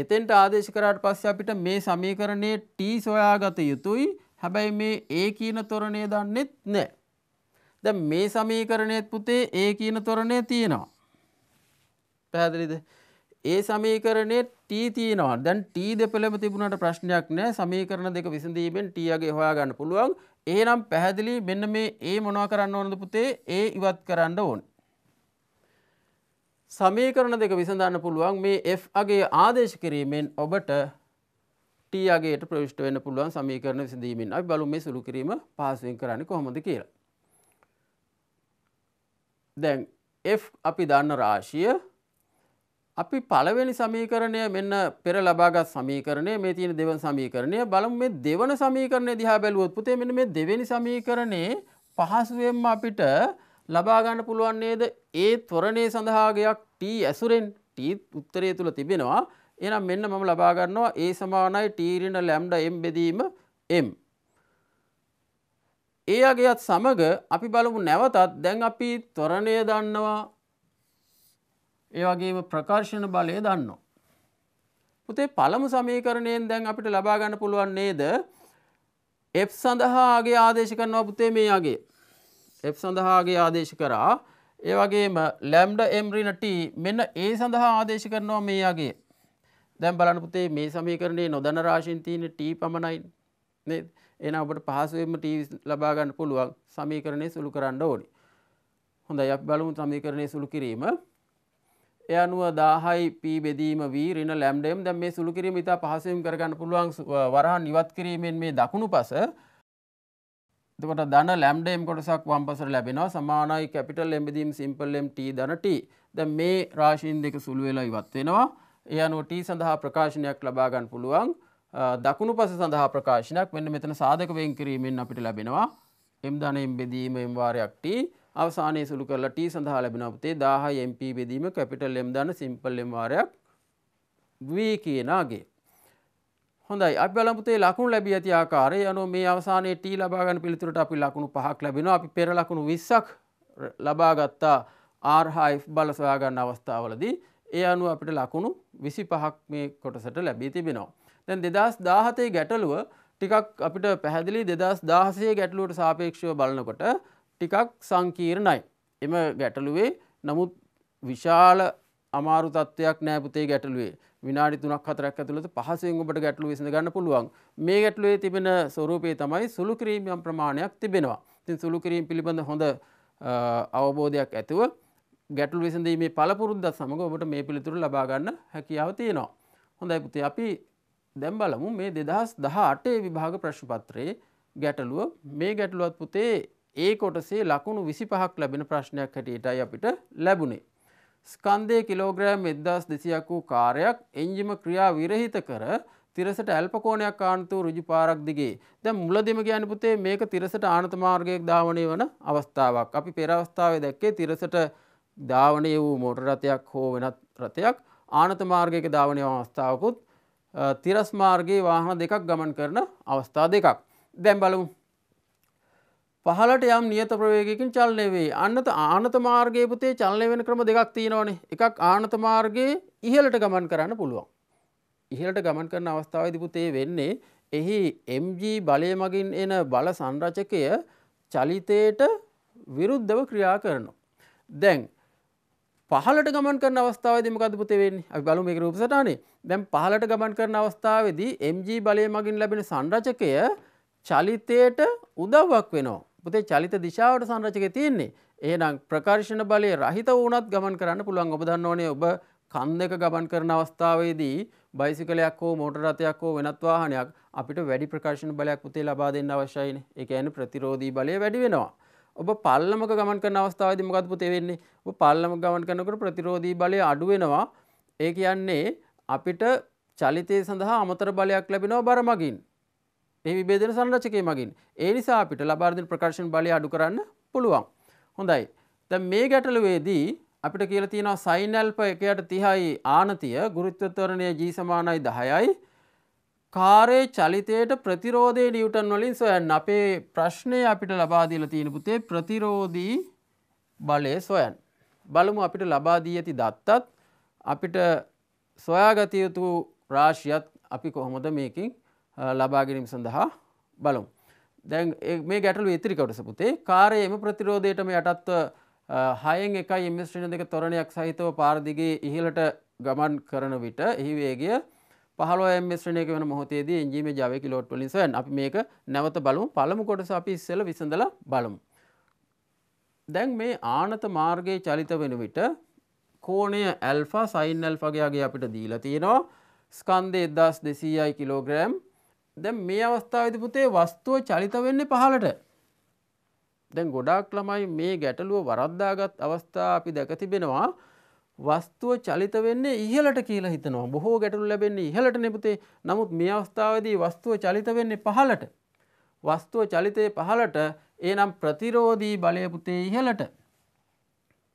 එතෙන්ට ආදේශ කරාට පස්සේ අපිට මේ සමීකරණයේ T සොයාගත යුතුයි. හැබැයි මේ A කියන තොරණය දන්නෙත් නැහැ. දැන් මේ සමීකරණයේත් පුතේ A කියන තොරණය තියෙනවා. පැහැදිලිද? ඒ සමීකරණයේ T තියෙනවා. දැන් T දෙපළම තිබුණාට ප්‍රශ්නයක් නැහැ. සමීකරණ දෙක විසඳීමෙන් T යගේ හොයාගන්න පුළුවන්. එහෙනම් පැහැදිලි මෙන්න මේ A මොනවා කරන්න ඕනද පුතේ? A ඉවත් කරන්න ඕනේ. සමීකරණ දෙක විසඳන්න පුළුවන් මේ F අගේ ආදේශ කිරීමෙන් ඔබට T අගේට ප්‍රවිෂ්ට වෙන්න පුළුවන් සමීකරණ විසඳීමෙන්. අපි බලමු මේ සුළු කිරීම පහසුවෙන් කරන්නේ කොහොමද කියලා. දැන් F අපි දන්න රාශිය අපි පළවෙනි සමීකරණය මෙන්න පෙර ලබාගත් සමීකරණය මේ තියෙන දෙවන සමීකරණය බලමු මේ දෙවන සමීකරණය දිහා බැලුවොත් පුතේ මෙන්න මේ දෙවෙනි සමීකරණේ පහසුවෙන්ම අපිට ලබා ගන්න පුළුවන් නේද ඒ ත්වරණය සඳහා ගයක් t ඇසුරෙන් t උත්තරය තුල තිබෙනවා එහෙනම් මෙන්න මම ලබා ගන්නවා a සමානයි t ඍණ ලැම්ඩා m බෙදීම m ඒ අගේත් සමඟ අපි බලමු නැවතත් දැන් අපි තොරණය දන්නවා ඒ වගේම ප්‍රකර්ශණ බලය දන්නවා. පුතේ පළමු සමීකරණයෙන් දැන් අපිට ලබා ගන්න පුළුවන් නේද? F සඳහා ආගේ ආදේශ කරනවා පුතේ මේ ආගේ. F සඳහා ආගේ ආදේශ කරා. ඒ වගේම lambda m ඍණ t මෙන්න ඒ සඳහා ආදේශ කරනවා මේ ආගේ. දැන් බලන්න පුතේ මේ සමීකරණයේ නොදන්න රාශියන් තියෙන t පමණයි නේද? එන ඔබට පහසුවෙන්ම ටීවී ලබා ගන්න පුළුවන් සමීකරණය සුළු කරන්න ඕනි. හොඳයි අපි බලමු සමීකරණය සුළු කිරීම. ඒ අනුව 10යි p බෙදීම v ඍණ ලැම්ඩා m දැන් මේ සුළු කිරීම ඉතා පහසුවෙන් කරගන්න පුළුවන් වරහන් ඉවත් කිරීමෙන් මේ දකුණු පස එතකොට ධන ලැම්ඩා m කොටසක් වම් පසට ලැබෙනවා සමානයි කැපිටල් m බෙදීම සිම්පල් m t ධන t. දැන් මේ රාශීන් දෙක සුළු වෙලා ඉවත් වෙනවා. ඒ අනුව t සඳහා ප්‍රකාශනයක් ලබා ගන්න පුළුවන්. දකුණු පස සඳහා ප්‍රකාශනයක් මෙන්න මෙතන සාධක වෙන් කිරීමෙන් අපිට ලැබෙනවා එම් ධනයෙන් බෙදීම එම් වාරයක් T අවසානයේ සුළු කරලා T සඳහා ලැබෙන අපතේ 1000 MP බෙදීම කැපිටල් M ධන සිම්පල් M වාරයක් V කියනාගේ හොඳයි අපි බලමු තේ ලකුණු ලැබී ඇති ආකාරය අනුව මේ අවසානයේ t ලබා ගන්න පිළිතුරට අපි ලකුණු 5ක් ලැබෙනවා අපි පෙර ලකුණු 20ක් ලබා ගත්තා r හා f බල සොයා ගන්න අවස්ථාවවලදී ඒ අනුව අපිට ලකුණු 25ක් මේ කොටසට ලැබී තිබෙනවා දැන් දෙදස් දාහතේ ගැටලුව ටිකක් අපිට පැහැදිලි දෙදස් දාහසේ ගැටලුවට සාපේක්ෂව බලනකොට ටිකක් සංකීර්ණයි. එම ගැටලුවේ නමුත් විශාල අමාරු තත්ත්වයක් නෑපුතේ ගැටලුවේ විනාඩි තුනක් හතරක් ඇතුළත පහසුවෙන් ඔබට ගැටලුව විසඳ ගන්න පුළුවන්. මේ ගැටලුවේ තිබෙන ස්වරූපයේ තමයි සුළු කිරීම යම් ප්‍රමාණයක් තිබෙනවා. ඉතින් සුළු කිරීම පිළිබඳ හොඳ අවබෝධයක් ඇතුව ගැටලු විසඳීමේ පළපුරුද්දත් සමග ඔබට මේ පිළිතුරු ලබා ගන්න හැකියාව තියෙනවා. හොඳයි පුතේ අපි දැම් බලමු මේ දෙදහස් දහ අටේ විභාග ප්‍රශ්පත්‍රයේ ගැටලුව මේ ගැටලුවත් පුතේ ඒ කොටසේ ලකුණු විසි පහක් ලැබෙන ප්‍රශ්නයක් හැටියටයි අපිට ලැබුණේ. ස්කන්දය කිලෝග්‍රෑම් එදදාස් දෙසියක් වූ කාරයක් එන්ජිම ක්‍රියා විරහිත කර තිරසට ඇල්පකෝනයක් ආනතු රුජු පාරක් දිගේ දැ මුල දෙම ගැන පුතේ මේක තිරසට ආනත මාර්ගයක් ධාවනය වන අවස්ථාවක් අපි පෙරවස්ථාව දැක්කේ තිරසට ධාවනය වූ මෝට රථයක් හෝ වෙනත් රථයක් ආනත මාර්ගයක ධාවනය අවස්ථාවකුත් තිරස්මාර්ගයේ වාහන දෙකක් ගමන් කරන අවස්ථා දෙකක්. දැන් බලමු. පහලට යම් නියත ප්‍රවේගයකින් චලනය වේ. අන්නත ආනත මාර්ගයේ පුතේ චලනය වෙන ක්‍රම දෙකක් තියෙනවනේ. එකක් ආනත මාර්ගයේ ඉහළට ගමන් කරන්න පුළුවන්. ඉහළට ගමන් කරන අවස්ථාවේදී පුතේ වෙන්නේ එහි mg බලය මගින් එන බල සංරචකය චලිතයට විරුද්ධව ක්‍රියා කරනවා. දැන් පහලට ගමන් කරන අවස්ථාවද මකද පුතේවෙන්නේ අපි බලු මේ රූපසටානේ දැම් පහලට ගමන් කරන අවස්ථාවදී MG බලය මගින් ලැබෙන සංරචකය චලිතයට උදව්වක් වෙනවා. පුතේ චලිත දිශාවට සංරචකය තියෙන්නේ. එහෙනම් ප්‍රකර්ශණ බලය රහිත වුණත් ගමන් කරන්න පුළුවන් ඔබ දන්න ඕනේ ඔබ කන් දෙක ගමන් කරන අවස්ථාවේදී බයිසිකලයක් හෝ මෝටර් රථයක් හෝ වෙනත් වාහනයක් අපිට වැඩි ප්‍රකාශන බලයක් පුතේ ලබා දෙන්න අවශ්‍යයිනේ. ඒ කියන්නේ ප්‍රතිරෝධී බලය වැඩි වෙනවා. ඔබ පල්ලමක ගමන් කරන අවස්ථාවේදී මොකද පුතේ වෙන්නේ? ඔබ පල්ලමක ගමන් කරනකොට ප්‍රතිරෝධී බලය අඩු වෙනවා. ඒ කියන්නේ අපිට චලිතය සඳහා අමතර බලයක් ලැබෙනවා බර මගින්. මේ විභේදන සංරචකයේ මගින්. ඒ නිසා අපිට ලබා දෙන ප්‍රකර්ෂණ බලය අඩු කරන්න පුළුවන්. හොඳයි. දැන් මේ ගැටලුවේදී අපිට කියලා තියෙනවා sin α 130යි ආනතිය ගුරුත්ව ත්වරණය g 10යි කාරය චලිතයට ප්‍රතිරෝධය නිියවටන් වලින් සොයන් අපේ ප්‍රශ්නය අපිට ලබාදීල තියෙන පුතේ ප්‍රතිරෝධී බලය සොයන්. බලමු අපිට ලබාදී ඇති දත්තත් අපිට සොයාගතයුතු රාශියත් අපි කොහොමද මේකින් ලබාගැනීම සඳහා බලමු. දැන් මේ ගැටලු ඉතිරිකවට සපුතේ කාරය එම ප්‍රතිරෝධයටම යටත්ව හයෙන් එකයි එමිස්ට්‍රණ දෙක තොරණයක් සහිතව පාරදිගේ ඉහලට ගමන් කරන විට එහි වේගය පහලොයම ශ්‍රණයක වෙන මොහොතේදී එන්ජීම ජව කිලෝට් වලින් සොයන් අපි මේක නැවත බලමු පළමු කොටස අපි ඉස්සෙල්ලා විසඳලා බලමු. දැන් මේ ආනත මාර්ගයේ චලිත වෙන විට කෝණය ඇල්ෆා සයින් ඇල්ෆාගේ අගේ අපිට දීලා තියෙනවා. ස්කන්ධය 1200යි කිලෝග්‍රෑම්. දැන් මේ අවස්ථාවේදී පුතේ වස්තුව චලිත වෙන්නේ පහළට. දැන් ගොඩාක් ළමයි මේ ගැටලුව වරද්දාගත් අවස්ථා අපි දැක තිබෙනවා. වස්තුව චලිත වෙන්නේ ඉහලට කියලා හිතනවා බොහෝ ගැටලු ලැබෙන්නේ ඉහලට නෙපුතේ නමුත් මේ අවස්ථාවදී වස්තුව චලිත වෙන්නේ පහලට වස්තුව චලිතයේ පහලට ඒනම් ප්‍රතිරෝධී බලය පුතේ ඉහලට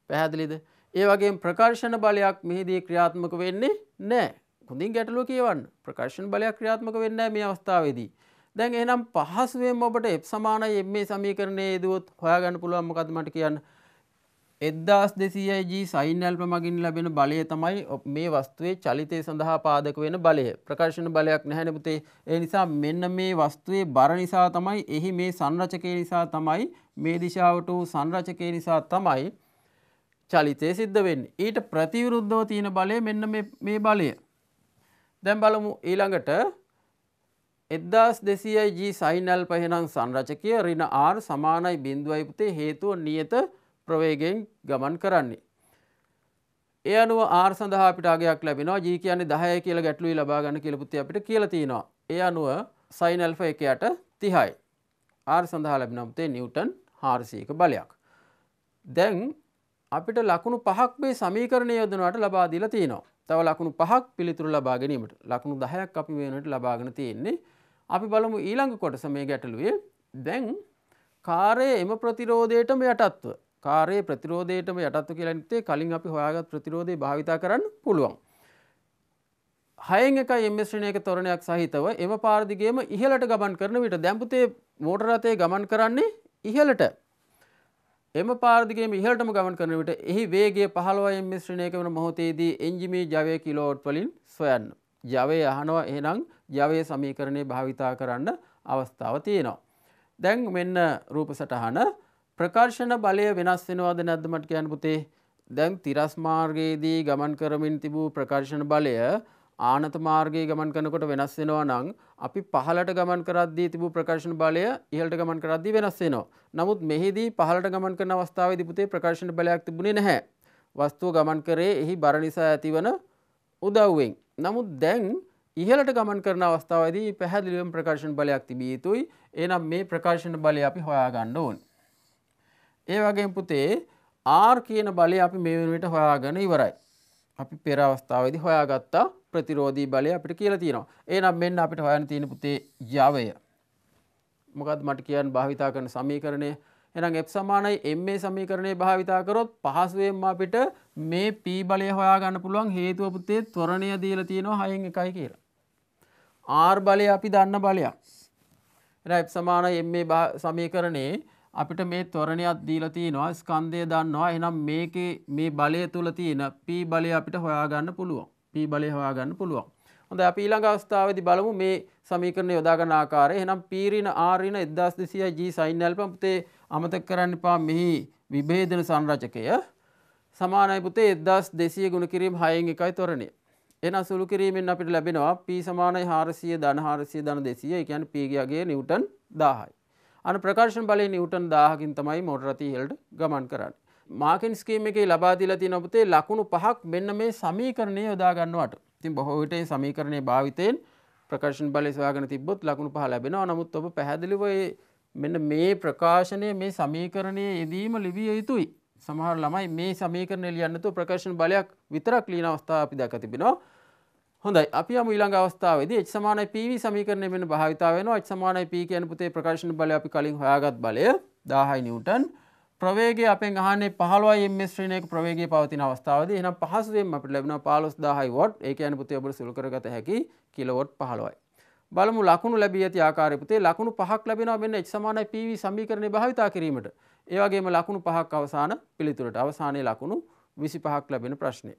පැහැදිලිද ඒ වගේ ප්‍රකර්ශණ බලයක් මෙහිදී ක්‍රියාත්මක වෙන්නේ නෑ හොඳින් ගැටලුව කියවන්න ප්‍රකර්ශණ බලයක් ක්‍රියාත්මක වෙන්න මේ අවස්ථාවේදී දැන් එහෙනම් පහසුවෙන් ඔබට එප් සමානයි මේ සමීකරණයේ දුවොත් හොයාගන්න පුළුවන් මොකද්ද මට කියන්න එද්දාස් දෙසයජී සයින්ල්ප මගින් ලැබෙන බලය තමයි මේ වස්තුවේ චලිතය සඳහා පාදක වෙන බලය ප්‍රකාශන බලයක් නැහැනපුතේ ඒ නිසා මෙන්න මේ වස්තුවේ බර නිසා තමයි එහි මේ සංරචකය නිසා තමයි මේ දිශාවට වූ සංරචකය නිසා තමයි චලිතය සිද්ධ වෙන්නේ ඊට ප්‍රතිවිරුද්ධව තියෙන බලය මෙන්න මේ බලය දැන් බලමු ඊළඟට එද්දාස් දෙසියයි ජී සයිනල් පහෙනම් සංරචකය රින ආර් සමානයි බින්දුවයිපතේ හේතුව නියත ප්‍රවේගයෙන් ගමන් කරන්නේ. ඒ අනුව ආර් සඳහා අපිට අගයක් ලැබෙනවා ජී කියන්නේ 10 කියලා ගැටලුයි ලබා ගන්න කියලා පුතේ අපිට කියලා තියෙනවා. ඒ අනුව sin alpha 1ට 30යි. ආර් සඳහා ලැබෙනවා පුතේ නිව්ටන් 400ක බලයක්. දැන් අපිට ලකුණු පහක් මේ සමීකරණය යොදනවාට ලබා දීලා තියෙනවා. තව ලකුණු පහක් පිළිතුරු ලබා ගැනීමට ලකුණු 10ක් අපි වෙනුවට ලබාගෙන තියෙන්නේ. අපි බලමු ඊළඟ කොටස මේ ගැටලුවේ දැන් කාර්යයේ එම ප්‍රතිරෝධයටම යටත්ව කාර්යයේ ප්‍රතිරෝධයටම යටත්ව කියලා නිත්තේ කලින් අපි හොයාගත් ප්‍රතිරෝධය භාවිතා කරන්න පුළුවන්. හයෙන් එක එමස්ශ්‍රණයක තොරණයක් සහිතව එම පාරදිගේම ඉහලට ගමන් කරන විට දැම්පතේ මෝටරතය ගමන් කරන්නේ ඉහලට එම පාරදිගේ ඉහලටම ගමන් කරන විට එහි වේගේ පහළවයි මිශ්‍රණයක වන මොහොතේදී එන්ජිමේ ජවය කිලෝට් වලින් සොයන්න. ජවය අහනවා එහෙනම් ජවය සමීකරණය භාවිතා කරන්න අවස්ථාව තියෙනවා. දැන් මෙන්න රූප සටහන ප්‍රකර්ශණ බලය වෙනස් වෙනවාද නැද්දමට කියන්න පුතේ දැන් තිරස් මාර්ගයේදී ගමන් කරමින් තිබූ ප්‍රකර්ශණ බලය ආනත මාර්ගයේ ගමන් කරනකොට වෙනස් වෙනවා නම් අපි පහළට ගමන් කරද්දී තිබූ ප්‍රකර්ශණ බලය ඉහළට ගමන් කරද්දී වෙනස් වෙනවා. නමුත් මෙහිදී පහළට ගමන් කරන අවස්ථාවේදී පුතේ ප්‍රකර්ශණ බලයක් තිබුණේ නැහැ. වස්තුව ගමන් කරේ එහි බර නිසා ඇතිවන උදව්වෙන්. නමුත් දැන් ඉහළට ගමන් කරන අවස්ථාවේදී පැහැදිලිවම ප්‍රකර්ශණ බලයක් තිබිය යුතුයි. එහෙනම් මේ ප්‍රකර්ශණ බලය අපි හොයාගන්න ඕනේ. ඒ වගේ පුතේ R කියන බලය අපි මේ වෙනුවට හොයාගෙන ඉවරයි. අපි පෙර අවස්ථාවේදී හොයාගත්තා ප්‍රතිරෝධී බලය අපිට කියලා තියෙනවා. එහෙනම් මෙන්න අපිට හොයන්න තියෙන පුතේ යවය. මොකද්ද මට කියන්න භාවිතා කරන සමීකරණය? එහෙනම් F සමානයි ma සමීකරණය භාවිතා කරොත් පහසුවෙන්ම අපිට මේ P බලය හොයාගන්න පුළුවන් හේතුව පුතේ ත්වරණය දීලා තියෙනවා 6න් 1යි කියලා. R බලය අපි දන්න බලයක්. එහෙනම් F සමානයි ma සමීකරණේ අපිට මේ තොරණයක් දීලා තියෙනවා ස්කන්ධය දන්නවා එහෙනම් මේකේ මේ බලය තුල තියෙන p බලය අපිට හොයාගන්න පුළුවන් p බලය හොයාගන්න පුළුවන් හොඳ අපි ඊළඟ අවස්ථාවේදී බලමු මේ සමීකරණය යොදා ගන්න ආකාරය. එහෙනම් P ඍණ R ඍණ 1200යි G sin α පුතේ අමතක කරන්න එපා මෙහි විභේදන සංරචකය සමානයි පුතේ 1200 ගුණ කිරීම 6න් 1යි තොරණය. එහෙනම් සුළු කිරීමෙන් අපිට ලැබෙනවා P 400 ධන 400 ධන 200. ඒ කියන්නේ P ගේ නිව්ටන් 1000යි. අන ප්‍රකාශන බලය නිවටන් දාහකින් තමයි මෝටරතිහෙල්ට ගමන් කරන්න. මාකෙන් ස්කීම එක ලබාදිලති නොපතේ ලකුණු පහක් මෙන්න මේ සමීකරණය යොදාගන්නවට තින් බොහෝවිට සමීකරණය භාවිතයෙන් ප්‍රකාශන බල ස්වාගෙන තිබොත් ලකුණු පහ ලැබෙන නමුත් ඔබ පැහැදිලිවයේ මෙන්න මේ ප්‍රකාශනය මේ සමීකරණය යෙදීම ලිවිය යුතුයි. සමහර ළමයි මේ සමීකරණය ලියන්නතු ප්‍රකාශන බලයක් විතරක් ලීන අවස්ථාව අපි දැක තිබෙනවා හොඳයි අපි යමු ඊළඟ අවස්ථාවේදී h සමානයි pv සමීකරණය වෙන භාවිතාව වෙනවා h සමානයි p කියන පුතේ ප්‍රකාශන බලය අපි කලින් හොයාගත් බලය 1000යි නිව්ටන් ප්‍රවේගය අපෙන් අහන්නේ 15යි ms ශ්‍රේණියක ප්‍රවේගය පවතින අවස්ථාවේදී එහෙනම් පහසුවෙන් අපිට ලැබෙනවා 15000යි වොට් ඒ කියන්නේ පුතේ ඔබට සුළු කරගත හැකි කිලෝවොට් 15යි බලමු ලකුණු ලැබී ඇති ආකාරය පුතේ ලකුණු පහක් ලැබෙනවා මෙන්න h සමානයි pv සමීකරණය භාවිතා කිරීමට ඒ වගේම ලකුණු පහක් අවසාන පිළිතුරට අවසානයේ ලකුණු 25ක් ලැබෙන ප්‍රශ්නේ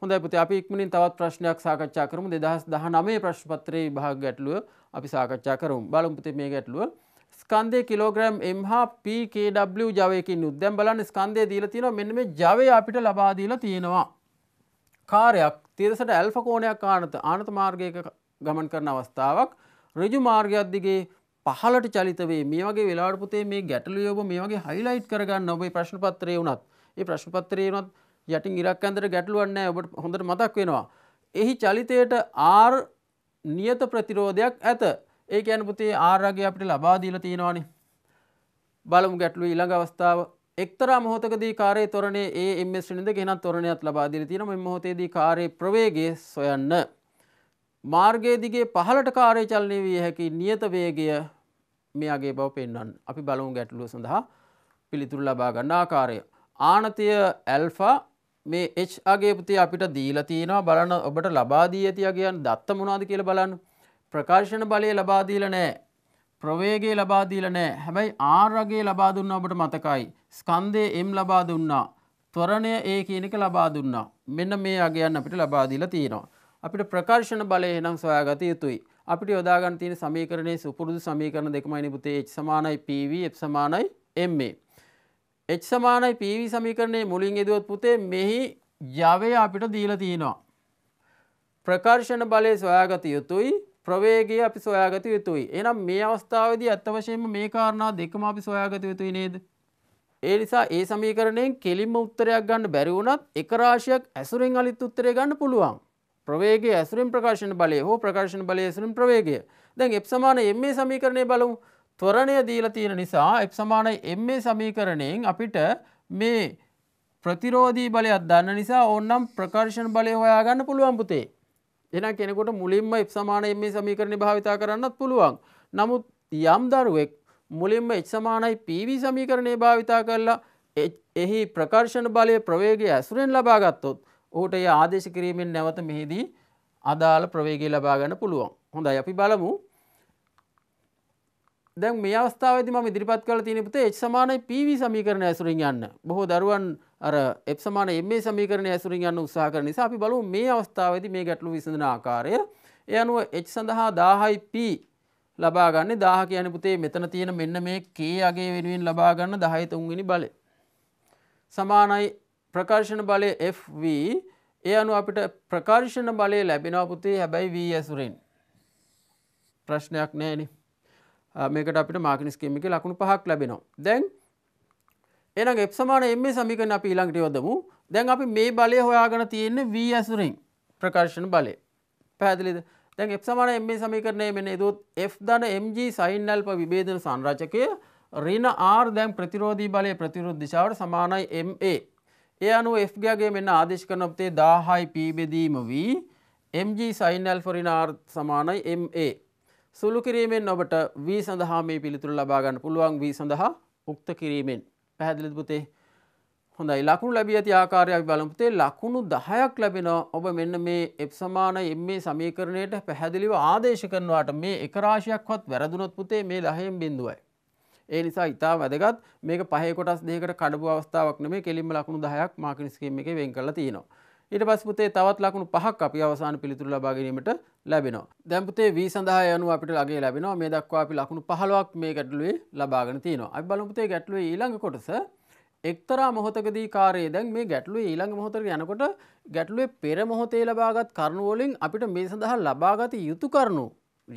හොඳ පුති අපි ඉක්මනින් තවත් ප්‍රශ්නයක් සාකච්ඡා කරමු දෙදහස් දහ නමේ ප්‍රශ්පත්‍රයේ විභාග ගැටලුව අපි සාකච්ඡා කරමු බලමුපති මේ ගැටලුව ස්කන්දය කිලෝග්‍රම් එම් හා පKW ජවයකින් උද්දැම් බලන්න ස්කන්දය දීල තියෙනවා මෙන්න මේ ජවය අපිට ලබාදීල තියෙනවා කාරයක් තිරසට ඇල්ෆ කෝනයක් ආනත ආනත මාර්ගයක ගමන් කරන අවස්ථාවක් රජු මාර්ගයක්දිගේ පහලට චලිතවේ මේ වගේ වෙලාට පුතේ මේ ගැටලු යෝබ මේ වගේ හයිලයිට් කරගන්න ඔබේ ප්‍රශ්නපත්‍රය වුණත් ඒ ප්‍රශ්නපත්‍රය වුණත් යටින් ඉරක් ඇන්දර ගැටලුවක් නැහැ ඔබට හොඳට මතක් වෙනවා. එහි චලිතයට R නියත ප්‍රතිරෝධයක් ඇත. ඒ කියන්නේ පුතේ R රගේ අපිට ලබා දීලා තියෙනවානේ. බලමු ගැටලුව ඊළඟ අවස්ථාව. එක්තරා මොහොතකදී කාර්යයේ තොරණේ ඒ MS ශ්‍රේණියද ගෙනත් තොරණයක් ලබා දීලා තියෙනවා. මේ මොහොතේදී කාර්යයේ ප්‍රවේගය සොයන්න. මාර්ගයේ දිගේ පහළට කාර්ය චලනය විය හැකි නියත වේගය මෙයාගේ බව පෙන්වන්න. අපි බලමු ගැටලුව සඳහා පිළිතුරු ලබා ගන්න ආකාරය. ආනතිය ඇල්ෆා මේ එච් අගේ පුතේ අපිට දීලා තියෙනවා බලන්න ඔබට ලබා දී ඇති අගයන් දත්ත මොනවාද කියලා බලන්න. ප්‍රකාශන බලය ලබා දීලා නැහැ. ප්‍රවේගය ලබා දීලා නැහැ. හැබැයි R අගේ ලබා දුන්නා ඔබට මතකයි. ස්කන්ධය M ලබා දුන්නා. ත්වරණය A කියන එක ලබා දුන්නා. මෙන්න මේ අගයන් අපිට ලබා දීලා තියෙනවා. අපිට ප්‍රකාශන බලය එහෙනම් සොයාගත යුතුයි. අපිට යොදා ගන්න තියෙන සමීකරණයේ සුපුරුදු සමීකරණ දෙකමයි නේ පුතේ H සමානයි PV F සමානයි MA. එච් සමානයි පීවි සමීකරණය මුලින් ඉදුවත් පුතේ මෙහි යවය අපිට දීල තියෙනවා. ප්‍රකර්ශණ බලය සොයාගත යුතුයි ප්‍රවේගය අපි සොයාගත යුතුයි. එනම් මේ අවස්ථාවදී අත්තවශයෙන්ම මේ කාරණා දෙකම අපි සොයාගත යුතුයි නේද. ඒ නිසා ඒ සමීකරණයෙන් කෙලින්ම උත්තරයක් ගන්න බැරි වුණත් එක රාශියක් ඇසුරෙන් අලිත් උත්තරය ගන්න පුළුවන්. ප්‍රවේගය ඇසුරින් ප්‍රකාශන බලය හෝ ප්‍රකාශන බලය ඇසුරින් ප්‍රවේගය. දැන් එප් සමාන එම් මේ සමීකරණය බලමු. ත්වරණය දීලා තියෙන නිසා F සමානයි ma සමීකරණයෙන් අපිට මේ ප්‍රතිරෝධී බලයක් දන්න නිසා ඕනනම් ප්‍රකර්ෂණ බලය හොයාගන්න පුළුවන් පුතේ. එහෙනම් කෙනෙකුට මුලින්ම F සමානයි ma සමීකරණය භාවිතා කරන්නත් පුළුවන්. නමුත් යම් දරුවෙක් මුලින්ම H සමානයි PV සමීකරණය භාවිතා කරලා එහි ප්‍රකර්ෂණ බලයේ ප්‍රවේගය ඇසුරෙන් ලබා ගත්තොත් ඔහුට ඒ ආදේශ කිරීමෙන් නැවත මෙහිදී අදාළ ප්‍රවේගය ලබා ගන්න පුළුවන්. හොඳයි අපි බලමු දැන් මේ අවස්ථාවද ම ඉදිරිපත් කල තියෙන පුතේ එච් සමානයි පිවි සමීකරණ ඇසුරින් යන්න බොහෝ දරුවන් අර එප් සමාන එමේ සමීකරණ ඇසුරින් යන්න උත්සාහ කරන නිසා අපි බලමු මේ අවස්ථාවේද මේ ගැටලු විසඳන ආකාරය ඒ අනුව එච් සඳහා 1000යි p ලබා ගන්න 1000 කියන්නේ පුතේ මෙතන තියෙන මෙන්න මේ k අගේ වෙනුවෙන් ලබා ගන්න 10 තුන්වෙනි බලය සමානයි ප්‍රකර්ෂණ බලය fv ඒ අනුව අපිට ප්‍රකර්ෂණ බලය ලැබෙනවා පුතේ හැබැයි v ඇසුරින් ප්‍රශ්නයක් නැහැ නේ මේකට අපිට මාකනිස් කේමික ලකුණු පහක් ලැබෙනවා. දැන් එනම් F සමාන m සමීකරණ අපි ඊළඟට යොදමු. දැන් අපි මේ බලය හොයාගෙන තියෙන්නේ V ඇසුරින් ප්‍රකර්ෂණ බලය. පැහැදිලිද? දැන් F සමාන m සමීකරණය මෙන්න එදොත් F ධන mg sin alpha විභේදන සංරචකය ඍණ R දැන් ප්‍රතිරෝධී බලය ප්‍රතිවිරුද්ධ දිශාවට සමානයි MA. ඒ අනුව F ගගේ මෙන්න ආදේශ කරන අපතේ 1000යි P බෙදීම V mg sin alpha ඍණ R සමානයි MA. සුළු කිරීමෙන් ඔබට වී සඳහා මේ පිළිතුර ලබාගන්න පුළුවන් වී සඳහා උක්ත කිරීමෙන් පැහැදිලිද පුතේ හොඳයි ලකුණු ලැබී ඇති ආකාරයක් බලමුතේ ලකුණු දහයක් ලැබෙනවා ඔබ මෙන්න මේ එප් සමාන එම්මේ සමීකරණයට පැහැදිලිව ආදේශ කරනවාට මේ එක රාශියක්වත් වැරදුනොත් පුතේ මේ දහයෙන් බිඳුවයි. ඒ නිසා ඉතා වැදගත් මේක පහේ කොටස් දෙකකට කඩපු අවස්ථාවක් නෙමෙයි කෙලින්ම ලකුණු 10ක් මාකිනිස්කීම් එකේ වෙන් කරලා තියෙනවා. ඊට පස් පුතේ තවත් ලකුණු පහක් අපි අවසාන පිළිතුරු ලබා ගැනීමට ලැබෙනවා. දැන් පුතේ V සඳහා යනු අපිට අගේ ලැබෙනවා. මේ දක්වා අපි ලකුණු 15ක් මේ ගැටලුවේ ලබාගෙන තිනවා. අපි බලමු පුතේ ගැටලුවේ ඊළඟ කොටස එක්තරා මොහොතකදී කාරයේ දැන් මේ ගැටලුවේ ඊළඟ මොහොතට යනකොට ගැටලුවේ පෙර මොහොතේ ලබාගත් කරුණු වලින් අපිට මේ සඳහා ලබාගත යුතු කරුණු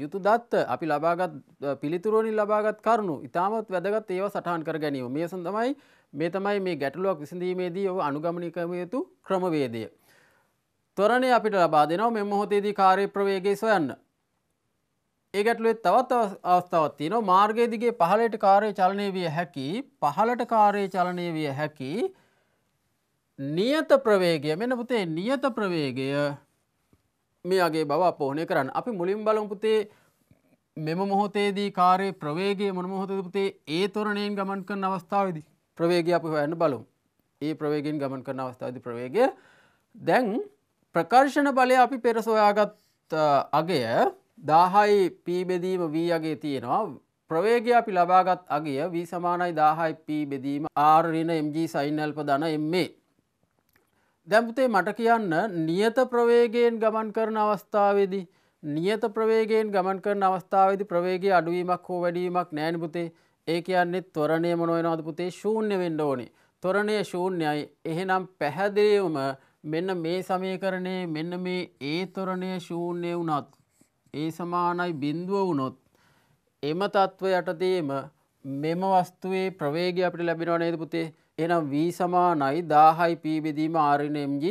යුතු දත්ත අපි ලබාගත් පිළිතුරුවනින් ලබාගත් කරුණු ඉතාමත් වැදගත් ඒව සටහන් කර ගැනීම මේ සඳමයි මේ තමයි මේ ගැටලුවක් විසඳීමේදී ඔව අනුගමනිකම යුතු ක්‍රමවේදය. තොරණය අපිට ලබා දෙනවා මෙ මොහොතේදී කාර්ය ප්‍රවේගය සොයන්න. ඒ ගැටලුවෙත් තවත් අවස්ථාවක් තියෙනවා මාර්ගයේ දිගේ පහළට කාර්ය චලනය විය හැකි පහළට කාර්ය චලනය විය හැකි නියත ප්‍රවේගය මෙන්න පුතේ නියත ප්‍රවේගය මේගේ බව අපෝහනය කරන්න අපි මුලින් බලමු පුතේ මෙම මොහොතේදී කාර්ය ප්‍රවේගය මොන මොහොතද පුතේ ඒ තොරණයෙන් ගමන් කරන අවස්ථාවේදී ප්‍රවේගය අපි හොයන්න බලමු. ඒ ප්‍රවේගයෙන් ගමන් කරන අවස්ථාවේදී ප්‍රවේගය දැන් ප්‍රකර්ශණ බලය අපි පෙර සොයාගත් අගය දාහයි පීබෙදීම වී අගේ තියෙනවා ප්‍රවේග අපි ලබාගත් අගය වී සමානයි දාහයි පී බෙදීම ආර්රින MG සයින්නල්ප දන එම්මේ. දැම්පතේ මට කියන්න නියත ප්‍රවේගයෙන් ගමන් කරන අවස්ථාවේදී. නියත ප්‍රවේගයෙන් ගමන් කරන අවස්ථාවදි ප්‍රවේගේ අඩුවීමක් හෝ වැඩීමක් නෑනිපුතේ ඒ කියන්නේ තොරණය මොනොයනවාදපුතේ ශූන්‍ය වෙන්ඩ ඕනේ. තොරණය ශූන්‍යයි එහෙනම් පැහැදිලිවම මෙන්න මේ සමීකරණය මෙන්න මේ ඒ තොරණය ශූන්‍ය වුණත් ඒ සමානයි බිඳුව වුණොත් එම තත්ත්ව යටතේම මෙම වස්තුවේ ප්‍රවේගය අපිට ලැබෙනවා නේද පුතේ එනම් V සමානයි 1000යි P බෙදීම RNMG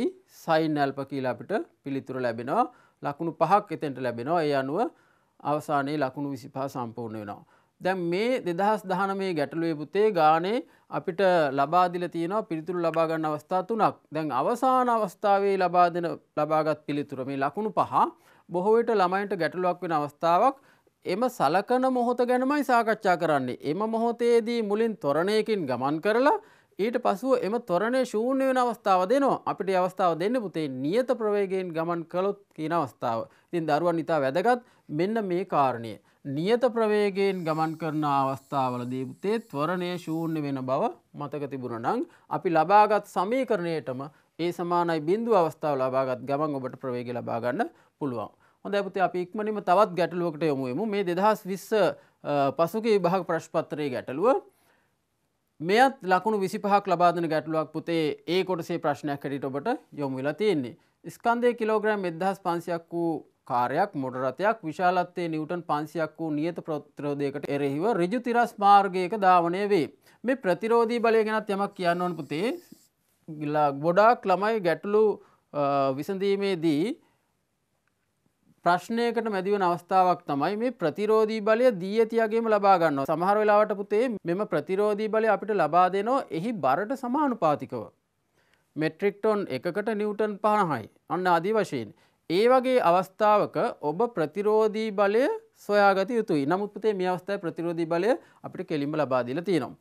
sin alpha කියලා අපිට පිළිතුර ලැබෙනවා ලකුණු පහක් එතෙන්ට ලැබෙනවා ඒ අනුව අවසානයේ ලකුණු 25 සම්පූර්ණ වෙනවා දැන් මේ දෙදහස් දහනමේ ගැටලුවේ පුතේ ගානේ අපිට ලබාදිල තියෙනවා පිළිතුරු ලබා ගන්න අවස්ථා තුනක්. දැන් අවසාන අවස්ථාවේ ලබා දෙන ලබාගත් පිළිතුර මේ ලකුණු පහ බොහෝ විට ළමයින්ට ගැටලුවක් වෙන අවස්ථාවක් එම සලකන මොහොත ගැනමයි සාකච්ඡා කරන්නේ. එම මොහොතේදී මුලින් තොරණයකින් ගමන් කරලා ඊට පසුව එම තොරණය ශූන්‍ය වෙන අවස්ථාව දෙනවා අපිට අවස්ථාව දෙන්න පුතේ නියත ප්‍රවේගයෙන් ගමන් කළොත් කියන අවස්ථාව. ඉතින් දරුවන් ඉතා වැදගත් මෙන්න මේ කාරණය. නියත ප්‍රවේගයෙන් ගමන් කරන අවස්ථාවලදී පුතේ ත්වරණය ශූන්‍ය වෙන බව මතක තිබුණ නම් අපි ලබාගත් සමීකරණයටම ඒ සමානයි බින්දු අවස්ථාව ලබාගත් ගමන් ඔබට ප්‍රවේග ලබාගන්න පුළුවන්. හොඳ ඇපති අප ඉක්මනිම තවත් ගැටලුවකට යොමුයමු මේ දෙදහස් විස්ස පසුගේ විභාග ප්‍රශ්පත්‍රයේ ගැටලුව මෙයත් ලකුණු විසිපහක් ලබාදන ගැටලුවක් පුතේ ඒ කොටසේ ප්‍රශ්නයක් හැටිට ඔබට යොමු වෙලා තියෙන්නේ. ස්කන්දය කිලෝග්‍රෑම් එදහස් පන්සියක් වූ කාරයක් මොඩරතයක් විශාලත්තේ නිවටන් පන්සියක් වූ නියත ප්‍රත්‍රෝධයකට එරෙහිව රජු තිරස් මාර්ගයක ධාවනය වේ. මේ ප්‍රතිරෝධී බලය ගෙනත් යමක් කියන්න ඕන පුතේ ගොඩාක් ළමයි ගැටලු විසඳීමේදී ප්‍රශ්නයකට මැදිවන අවස්ථාවක් තමයි මේ ප්‍රතිරෝධී බලය දී ඇතියගේම ලබාගන්නවා සමහර වෙලාවට පුතේ මෙම ප්‍රතිරෝධී බලය අපිට ලබා දෙනෝ එහි බරට සමානුපාතිකව. මෙට්‍රික්ටොන් එකකට නිවටන් පණහයි අන්න අදි වශයෙන්. ඒ වගේ අවස්ථාවක ඔබ ප්‍රතිරෝධී බලය සොයාගත යුතුයි නමුත්පතේ මේ අවස්ථයි ප්‍රතිරෝධී බලය අපිට කෙලිම ලබාදිල තියෙනවා.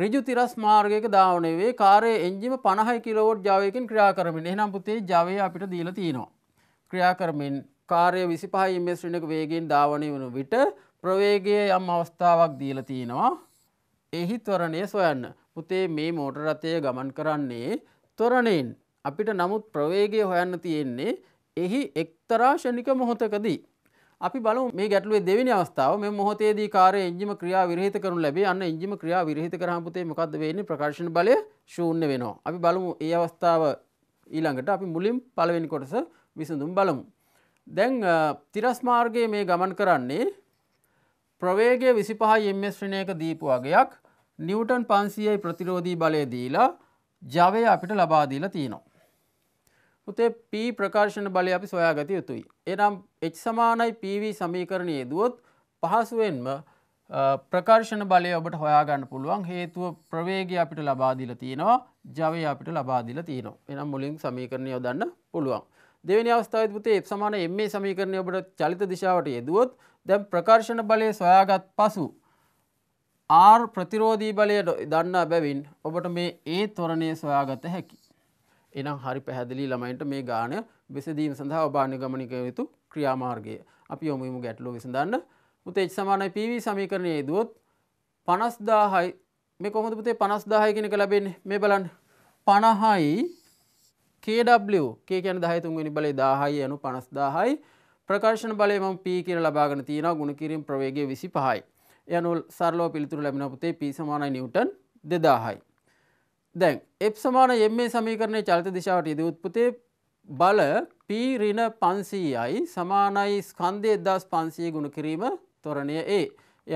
රජු තිරස් මාර්ගයක දාවනවේ කාරය එන්ජිම පණහයි කිලෝට් ජාවයකින් ක්‍රියා කරමින් එහනම් පුතේ ජවය අපිට දීල තියෙනවා. ක්‍රියා කරමින් කාර්ය විසිපහ ඉමස්්‍රණක වේගෙන් ධාවනය වනු විට ප්‍රවේගය යම් අවස්ථාවක් දීල තියෙනවා. එහි ත්වරණය සොයන්න පුතේ මේ මෝට රථය ගමන් කරන්නේ තොරණයෙන් අපිට නමුත් ප්‍රවේගය හොයන්න තියෙන්නේ එහි එක්තරාශනික මොහොතකදී. අපි බලු මේ ගැටලුවේ දෙවිනි අවස්ථාව මේ මොහොතේදී කාර්ය එංජිම ක්‍රියා විරහිත කරනු ලැබේ අන්න එංජිම ක්‍රියා විරහිත කරාම පුතේ මොකද්ද වෙන්නේ ප්‍රකාශන බලය ශූන්‍ය වෙනවා. අපි බලමු ඒ අවස්ථාව ඊළඟට අපි මුලින් පළවෙනි කොටස විසඳුම් බලමු. දැන් තිරස්මාර්ගයේ මේ ගමන් කරන්නේ ප්‍රවේගය විසිපහ එම් ශ්‍රණයක දීපු වගයක් නිවටන් පන්සියයි ප්‍රතිරෝධී බලය දීලා ජවය අපිට ලබා දීලා තියෙනවා. උතේ P ප්‍රකාශන බලය අපි සොයාගත යුතුයි. එනම් H සමානයි PV සමීකරණයේ දුවොත් පහසුවෙන්ම ප්‍රකර්ශණ බලය ඔබට හොයාගන්න පුළුවන් හේතුව ප්‍රවේගය අපිට ලබාදිල තියෙනවා ජවය අපිට ලබාදිල තියෙනවා එනම් මුලින් සමීකරණය යොදන්න පුළුවන්. දෙවනි අවස්ථාවයි පුතේ F සමාන ma සමීකරණය ඔබට චලිත දිශාවට යෙදුවොත් දැන් ප්‍රකර්ෂණ බලය සොයාගත් පසු R ප්‍රතිරෝධී බලය දන්නා බැවින් ඔබට මේ A තොරණය සොයාගත හැකි. එනම් හරි පැහැදිලි ළමයින්ට මේ ගානය විසඳීම සඳහා ඔබ අනුගමනික යුතු ක්‍රියාමාර්ගය. අපි යොමුමු ගැටලුව විසඳන්න. පුතේ H සමානයි PV සමීකරණයේ දුවොත් 50000යි මේ කොහොමද පුතේ 50000 කියන එක ලැබෙන්නේ? මේ බලන්න. 50යි KW K කියන 10 තුන්වෙනි බලය 1000යි යනු 50000යි ප්‍රකර්ශන බලය මම P කියලා ලබාගෙන තියෙනවා ගුණ කිරීම ප්‍රවේගය 25යි. යනු සරලව පිළිතුරු ලැබෙන පුතේ P සමානයි නිව්ටන් 2000යි. දැන් F සමාන MA සමීකරණයේ චලිත දිශාවට යෙදුවොත් පුතේ බල P ඍණ 500යි සමානයි ස්කන්ධය 1500 ගුණ කිරීම තොරණය A. ඒ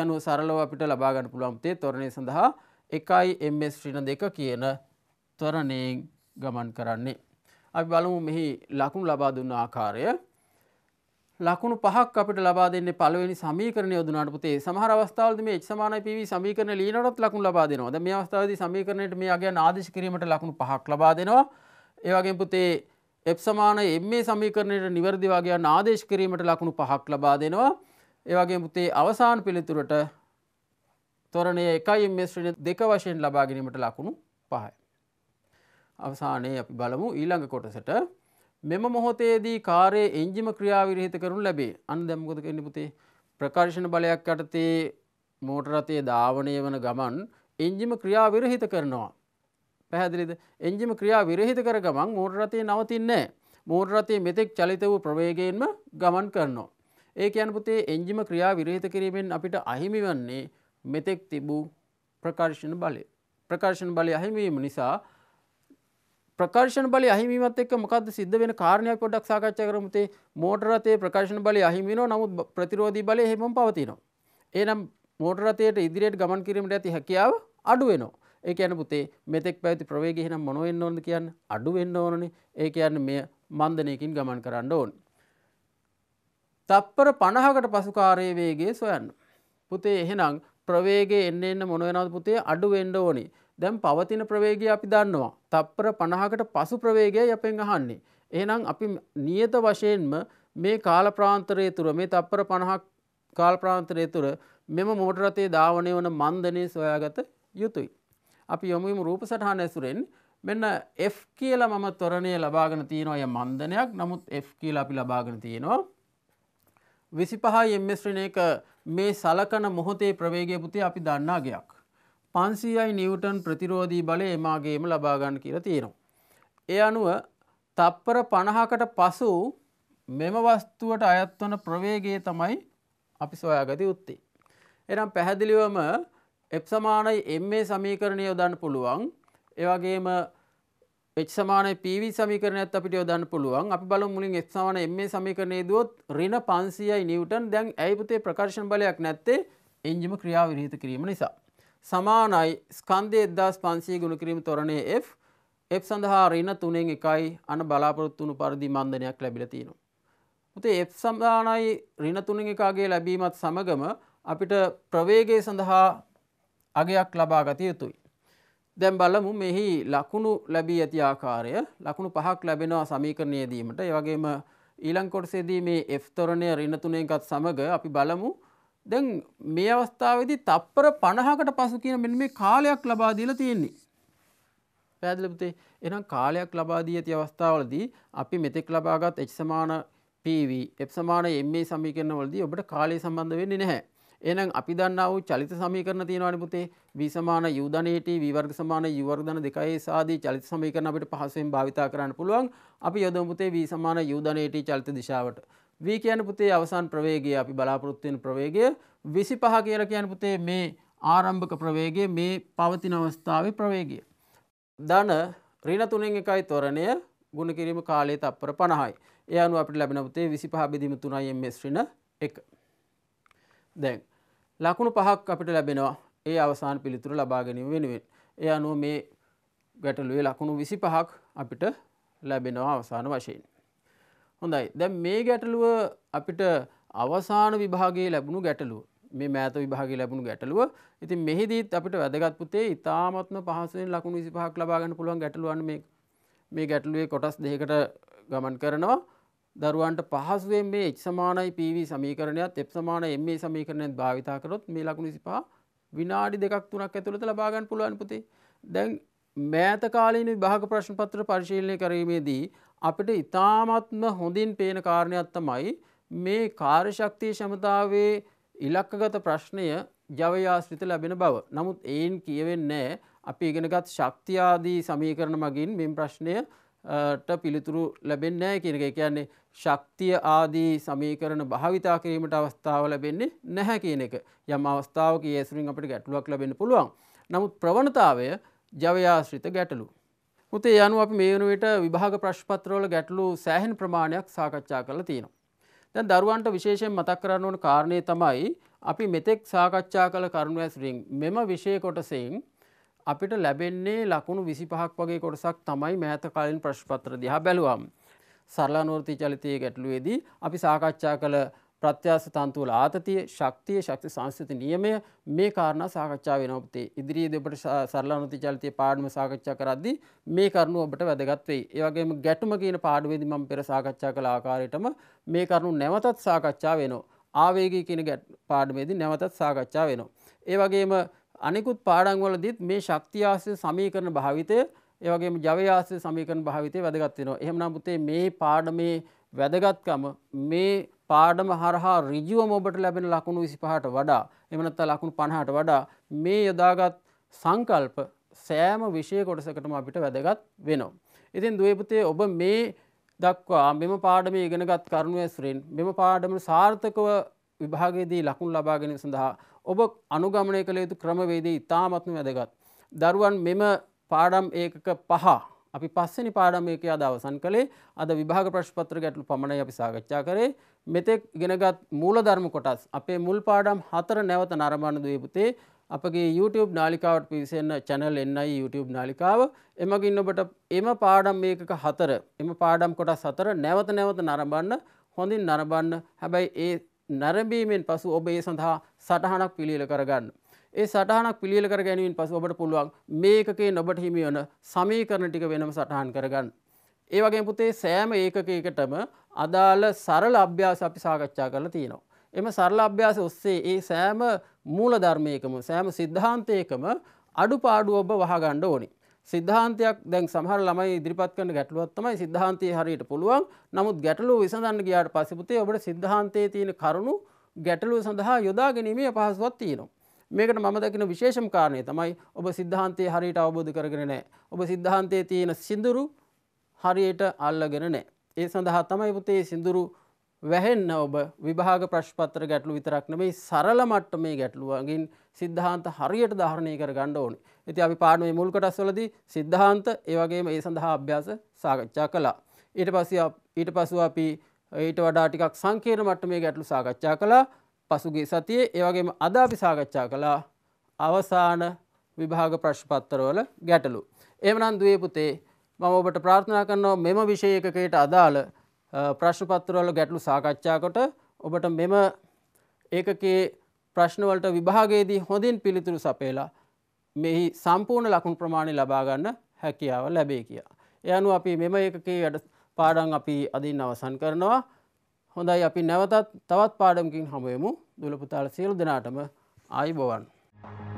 අනුව සරලව අපිට ලබා ගන්න පුළුවන් තේ තොරණය සඳහා 1යි ms ඍණ 2 කියන තොරණයෙන් ගමන් කරන්නේ. අපි බලමු මෙහි ලකුණු ලබා දුන්න ආකාරය ලකුණු පහක් අපිට ලබා දෙන්නේ පළවෙනි සමීකරණය යොදුනාට පුතේ සමහර අවස්ථාවලදී මේ h සමානයි pv සමීකරණය ලියනකොටත් ලකුණු ලබා දෙනවා. දැන් මේ අවස්ථාවේදී සමීකරණයට මේ අගයන් ආදේශ කිරීමට ලකුණු පහක් ලබා දෙනවා. ඒ වගේම පුතේ f සමාන ma සමීකරණයට නිවැරදි වගයන් ආදේශ කිරීමට ලකුණු පහක් ලබා දෙනවා. ඒ වගේම පුතේ අවසාන පිළිතුරට ත්වරණය 1 ms දෙක වශයෙන් ලබා ගැනීමට ලකුණු 5යි. අවසානයේ අපි බලමු ඊළඟ කොටසට මෙම මොහොතේදී කාරයේ එන්ජිම ක්‍රියාවිරහිත කරනු ලැබේ අන්න දැම්ගොත කෙන්න පුතේ ප්‍රකාශණ බලයක් යටතේ මෝටරතය ධාවනය වන ගමන් එන්ජිම ක්‍රියා විරහිත කරනවා. පැහැදිලිද එන්ජිම ක්‍රියා විරහිත කර ගමන් මෝටරතය නවතින්නේ මෝටරතය මෙතෙක් චලිත වූ ප්‍රවේගයෙන්ම ගමන් කරනවා. ඒ අනපුතේ එන්ජිම ක්‍රියා විරහිත කිරීමෙන් අපිට අහිමි වන්නේ මෙතෙක් තිබූ ප්‍රකර්ශණ බලය. ප්‍රකර්ශණ බලය අහිමීම නිසා ප්‍රකර්ෂණ බල අහිමීමත් එක් මොකද සිද්ධ වෙන කාරණයක් පොඩක් සාකච්ඡා කරමුතේ මෝටරතේ ප්‍රකාශන බල අහිමිනෝ නමුත් ප්‍රතිරෝධී බලය හෙමම් පවතිනවා. ඒනම් මෝටරතයට ඉදිරියට ගමන් කිරීමට ඇති හැකියාව අඩුවෙනවා. ඒක යන පුතේ මෙතෙක් පැවති ප්‍රවේගය එහෙනම් මොන වෙන්න ඕනද කියන්න අඩු වෙන්න ඕනනේ. ඒ කියන්නේ මේ මන්දනයකින් ගමන් කරන්න ඕන. තප්පර 50කට පසු කාර්යයේ වේගය සොයන්න. පුතේ එහෙනම් ප්‍රවේගය එන්න එන්න මොන වෙනවද පුතේ අඩු වෙන්න ඕනේ. දැම් පවතින ප්‍රවේගය අපි දන්නවා. තප්පර පණහකට පසු ප්‍රවේගය යපෙන් අහන්නේ. එහනම් අපි නියත වශයෙන්ම මේ කාලප්‍රාන්තරය තුර මේ තප්පර පණහක් කාල්ප්‍රාන්තරය තුර මෙම මෝටරතේ ධාවනය වන මන්දනය සොයාගත යුතුයි. අපි යොමුම රූප සටහන ඇසුරෙන් මෙන්න F කියල මම තොරණය ලබාගෙන තියෙනවා ය මන්දනයක් නමුත් F කියල අපි ලබාගෙන තියෙනවා. විසි පහා එම්මස්ශ්‍රණයක මේ සලකන මොහොතේ ප්‍රවේගය පුති අපි දන්නා ගයක්. පන්සීයි නිවටන් ප්‍රතිරෝධී බලය එමාගේම ලබාගන්න කියලා තියෙනවා. ඒ අනුව තප්පර පණහකට පසු මෙම වස්තුවට අයත්වන ප්‍රවේගයේ තමයි අපි සොයාගති උත්තේ. එනම් පැහැදිලිවම එප් සමානයි එම් මේ සමීකරණය යොදන්න පුළුවන් ඒවගේම එච් සමාන පීවි සමිකරනයත් අපිට යොදන්න පුළුවන් අපි බල මුලින් එත් සමාන එම සමිකරණය දුවොත් රින පන්සියයි නිවටන් දැන් ඇයිපතේ ප්‍රකර්ශණ බලයක් නැත්තේ එන්ජිම ක්‍රියාව විරහිත කිරීම නිසා. සමානයි ස්කන්ධය 1500 ගුණ කිරීම තොරණේ F F සඳහා ඍණ 3න් 1යි අන බලාපොරොත්තු වුණු පරිදි මන්දනයක් ලැබිලා තියෙනවා. උතේ F සමානයි ඍණ 3න් 1ගේ ලැබීමත් සමගම අපිට ප්‍රවේගය සඳහා අගයක් ලබා ගත යුතුයි. දැන් බලමු මෙහි ලකුණු ලැබී ඇති ආකාරය ලකුණු පහක් ලැබෙනවා සමීකරණයේදීමට ඒ වගේම ඊළඟ කොටසේදී මේ F තොරණය ඍණ 3 එකත් සමග අපි බලමු දැන් මේ අවස්ථාවේදී තප්පර 50කට පසු කියන මෙන්න මේ කාලයක් ලබා දීලා තියෙන්නේ. පැහැදිලි පුතේ. එහෙනම් කාලයක් ලබා දී ඇති අවස්ථාවවලදී අපි මෙතෙක් ලබාගත් h සමාන pv f සමාන ma සමීකරණවලදී ඔබට කාලය සම්බන්ධ වෙන්නේ නැහැ. එහෙනම් අපි දන්නා වූ චලිත සමීකරණ තියෙනවානේ පුතේ. v සමාන u ධන at v වර්ග සමාන u වර්ග ධන 2a සාදී චලිත සමීකරණ අපිට පහසුවෙන් භාවිතා කරන්න පුළුවන්. අපි යොදමු පුතේ v සමාන u ධන at චලිත දිශාවට. වී කියන පුතේ අවසන් ප්‍රවේගය අපි බලාපොරොත්තුවෙන් ප්‍රවේගය විසි පහ කියල කියන පුතේ මේ ආරම්භක ප්‍රවේගය මේ පවතින අවස්ථාව ප්‍රවේගය. ධන රින තුනෙන් එකයි තොරණය ගුණ කිරීම කාලයේ තප්පර පණහයි. ඒ අනුව අපිට ලැබෙන පුතේ විසි පහ බෙදීම තුනයි MS ඍණ එක. දැන් ලකුණු පහක් අපිට ලැබෙනවා ඒ අවසාන පිළිතුර ලබා ගැනීම වෙනුවෙන්. ඒ අනුව මේ ගැටලුවේ ලකුණු විසි පහක් අපිට ලැබෙනවා අවසාන වශයෙන්. හොඳයි දැන් මේ ගැටලුව අපිට අවසාන විභාගයේ ලැබුණු ගැටලුව මේ මෑත විභාගයේ ලැබුණු ගැටලුව ඉතින් මෙහිදීත් අපිට වැදගත් පුතේ ඉතාමත්ම පහසුවෙන් ලකුණු 25ක් ලබා ගන්න පුළුවන් ගැටලුවන් මේ මේ ගැටලුවේ කොටස් දෙකකට ගමන් කරනවා දරුවන්ට පහසුවෙන් මේ h සමානයි pv සමීකරණයත් f සමාන ma සමීකරණයත් භාවිතා කරොත් මේ ලකුණු 25 විනාඩි දෙකක් තුනක් ඇතුළත ලබා ගන්න පුළුවන් පුතේ දැන් මෑතකාලීන විභාග ප්‍රශ්න පත්‍ර පරිශීලනය කිරීමේදී අපිට ඉතාමත්ම හොඳින් පේන කාරණයක් තමයි මේ කාර්ශක්තිය ශමතාවේ ඉලක්කගත ප්‍රශ්නය ජවයාශ්‍රිත ලැබෙන බව. නමුත් එයින් කියවෙන්නේ අපි ඉගෙනගත් ශක්තියාදී සමීකරණ මගින් මෙම ප්‍රශ්නයට පිළිතුරු ලැබෙන්නෑ කියන එක කියන්නේ ශක්තිය ආදී සමීකරණ භාවිතා කිරීමට අවස්ථාව ලැබෙන්නේ නැහැ කියන එක. යම් අවස්ථාවක ඒසුරින් අපට ගැටලුවක් ලැබෙන පුළුවන්. නමුත් ප්‍රවණතාවය ජවයාශ්‍රිත ගැටලු. උතේ යනු අපි මේ වනුවට විභාග ප්‍රශ්පත්‍රවල ගැටලු සෑහෙන් ප්‍රමාණයක් සාකච්ඡා කළ තියෙනවා. දැන් දරුවන්ට විශේෂයෙන් මතක් කරන්න ඕන කාරණය තමයි අපි මෙතෙක් සාකච්ඡා කළ කරුණු ඇසුරින් මෙම විෂය කොටසෙන් අපිට ලැබෙන්නේ ලකුණු විසිපහක් වගේ කොටසක් තමයි මෑත කලින් ප්‍රශ්පත්‍ර දිහා බැලුවම්. සරලානෝර්ති චලිතය ගැටලුවේදී අපි සාකච්ඡා කළ ප්‍රත්‍යාස තන්තුවල ආතතිය ශක්තිය ශක්ති සංස්ථිත නියමය මේ කාරණ සාකච්ඡා වෙනපතේ ඉදිරියේ දෙබට සරලානති චලිතය පාඩම සාකච්ඡා කරද්දි මේ කරුණු ඔබට වැදගත්වෙයි ඒවගේම ගැටුම කියන පාඩුවේදි මම පෙර සාකච්ඡා කළ ආකාරයටම මේ කරුණු නැවතත් සාකච්ඡා වෙනවා ආවේගී කියන ගැට් පාඩමේදී නැවතත් සාකච්ඡා වෙනවා ඒවගේම අනෙකුත් පාඩංවලදීත් මේ ශක්ති ආශ්‍රය සමීකරණ භාවිතය ඒවගේ ජවයාසය සමීකරණ භාවිතය වැදගත්වෙනවා එහෙම නමුතේ මේ පාඩමේ වැදගත්කම මේ පාඩම හරහා රිජුවම ඔබට ලැබෙන ලකුණු විසි පහට වඩා එමනත්ත ලකුණු පණහට වඩා මේ යොදාගත් සංකල්ප සෑම විෂය කොටසකටම අපිට වැදගත් වෙනවා. ඉතින් දුවපුතේ ඔබ මේ දක්වා මෙම පාඩම ඉගෙනගත් කරුණු ඇසුරෙන් මෙම පාඩම සාර්ථකව විභාගයේදී ලකුණු ලබා ගැනීම සඳහා ඔබ අනුගමනය කළ යුතු ක්‍රමවේදය ඉතාමත්ම වැදගත්. දරුවන් මෙම පාඩම් ඒකක පහ අපි පස්සෙනි පාඩම් ඒක අද අවසන් කළේ අද විභාග ප්‍රශ්පත්‍ර ගැටලු පමණයි අපි සාකච්ඡා කරේ මෙතෙක් ගෙනගත් මූලධර්ම කොටස් අපේ මුල් පාඩම් හතර නැවත නරඹන්න දීපුතේ අපගේ YouTube නාලිකාවට පිවිසෙන්න channel එන්නයි YouTube නාලිකාව එමගින් ඔබට එම පාඩම් මේකක හතර එම පාඩම් කොටස් හතර නැවත නැවත නරඹන්න හොඳින් නරඹන්න හැබැයි ඒ නරඹීමෙන් පසු ඔබ ඒ සඳහා සටහනක් පිළියෙල කරගන්න. ඒ සටහනක් පිළියෙල කර ගැනීමෙන් පසු ඔබට පුළුවන් මේකකේ ඔබට හිමි වන සමීකරණ ටික වෙනම සටහන් කරගන්න. ඒ වගේ පුතේ සෑම ඒකකයකටම අදාළ සරල අභ්‍යාස අපි සාකච්ඡා කරලා තියෙනවා. එම සරල අභ්‍යාස ඔස්සේ ඒ සෑම මූල ධර්මයකම සෑම සිද්ධාන්තයකම අඩුපාඩු ඔබ වහගන්න ඕනේ. සිද්ධාන්තයක් දැන් සමහර ළමයි ඉදිරිපත් කරන ගැටලුවක් තමයි සිද්ධාන්තයේ හරියට පුළුවන්. නමුත් ගැටලුව විසඳන්න ගියාට පස්සේ පුතේ ඔබට සිද්ධාන්තයේ තියෙන කරුණු ගැටලුව සඳහා යොදා ගැනීමේ අපහසුතාවක් තියෙනවා. මේකට මම දකින විශේෂම කාරණය තමයි ඔබ සිද්ධාන්තයේ හරියට අවබෝධ කරගෙන නැහැ. ඔබ සිද්ධාන්තයේ තියෙන සිඳුරු හරියට අල්ලගෙන නෑ. ඒ සඳහා තමයි පුතේ සිදුරු වැහෙන්න ඔබ විභාග ප්‍රශ්පත්‍ර ගැටලු විතරක් නෙමෙයි සරල මට්ටමේ ගැටලුවගින් සිද්ධාන්ත හරියට ධාරණය කර ගන්න ඕනේ. ඉතින් අපි පාඩමේ මුල් කොටස්වලදී සිද්ධාන්ත ඒ වගේම ඒ සඳහා අභ්‍යාස සාකච්ඡා කළා. ඊට පස්සේ ඊට පසුව අපි ඊට වඩා ටිකක් සංකීර්ණ මට්ටමේ ගැටලු සාකච්ඡා කළා. පසුගිය සතියේ ඒ වගේම අද අපි සාකච්ඡා කළා අවසාන විභාග ප්‍රශ්පත්‍රවල ගැටලු. එහෙමනම් දුවේ පුතේ මම ඔබට ප්‍රාර්ථනා කරනවා මෙම විෂයකයට අදාළ ප්‍රශ්නපත්තරවල ගැටලු සාකච්ඡාකොට ඔබට මෙම ඒකකේ ප්‍රශ්නවලට විභාගයේදී හොඳින් පිළිතුරු සපේලා මෙහි සම්පූර්ණ ලකුණු ප්‍රමාණය ලබාගන්න හැකියාව ලැබේ කියා. එ අනුව අපි මෙම ඒකකේ වැඩ පාඩම් අපි අදින් අවසන් කරනවා. හොඳයි අපි නැවතත් තවත් පාඩමකින් හමුවමු දුලපුතාල සියලු දෙනාටම ආයිබවන්. Thank you.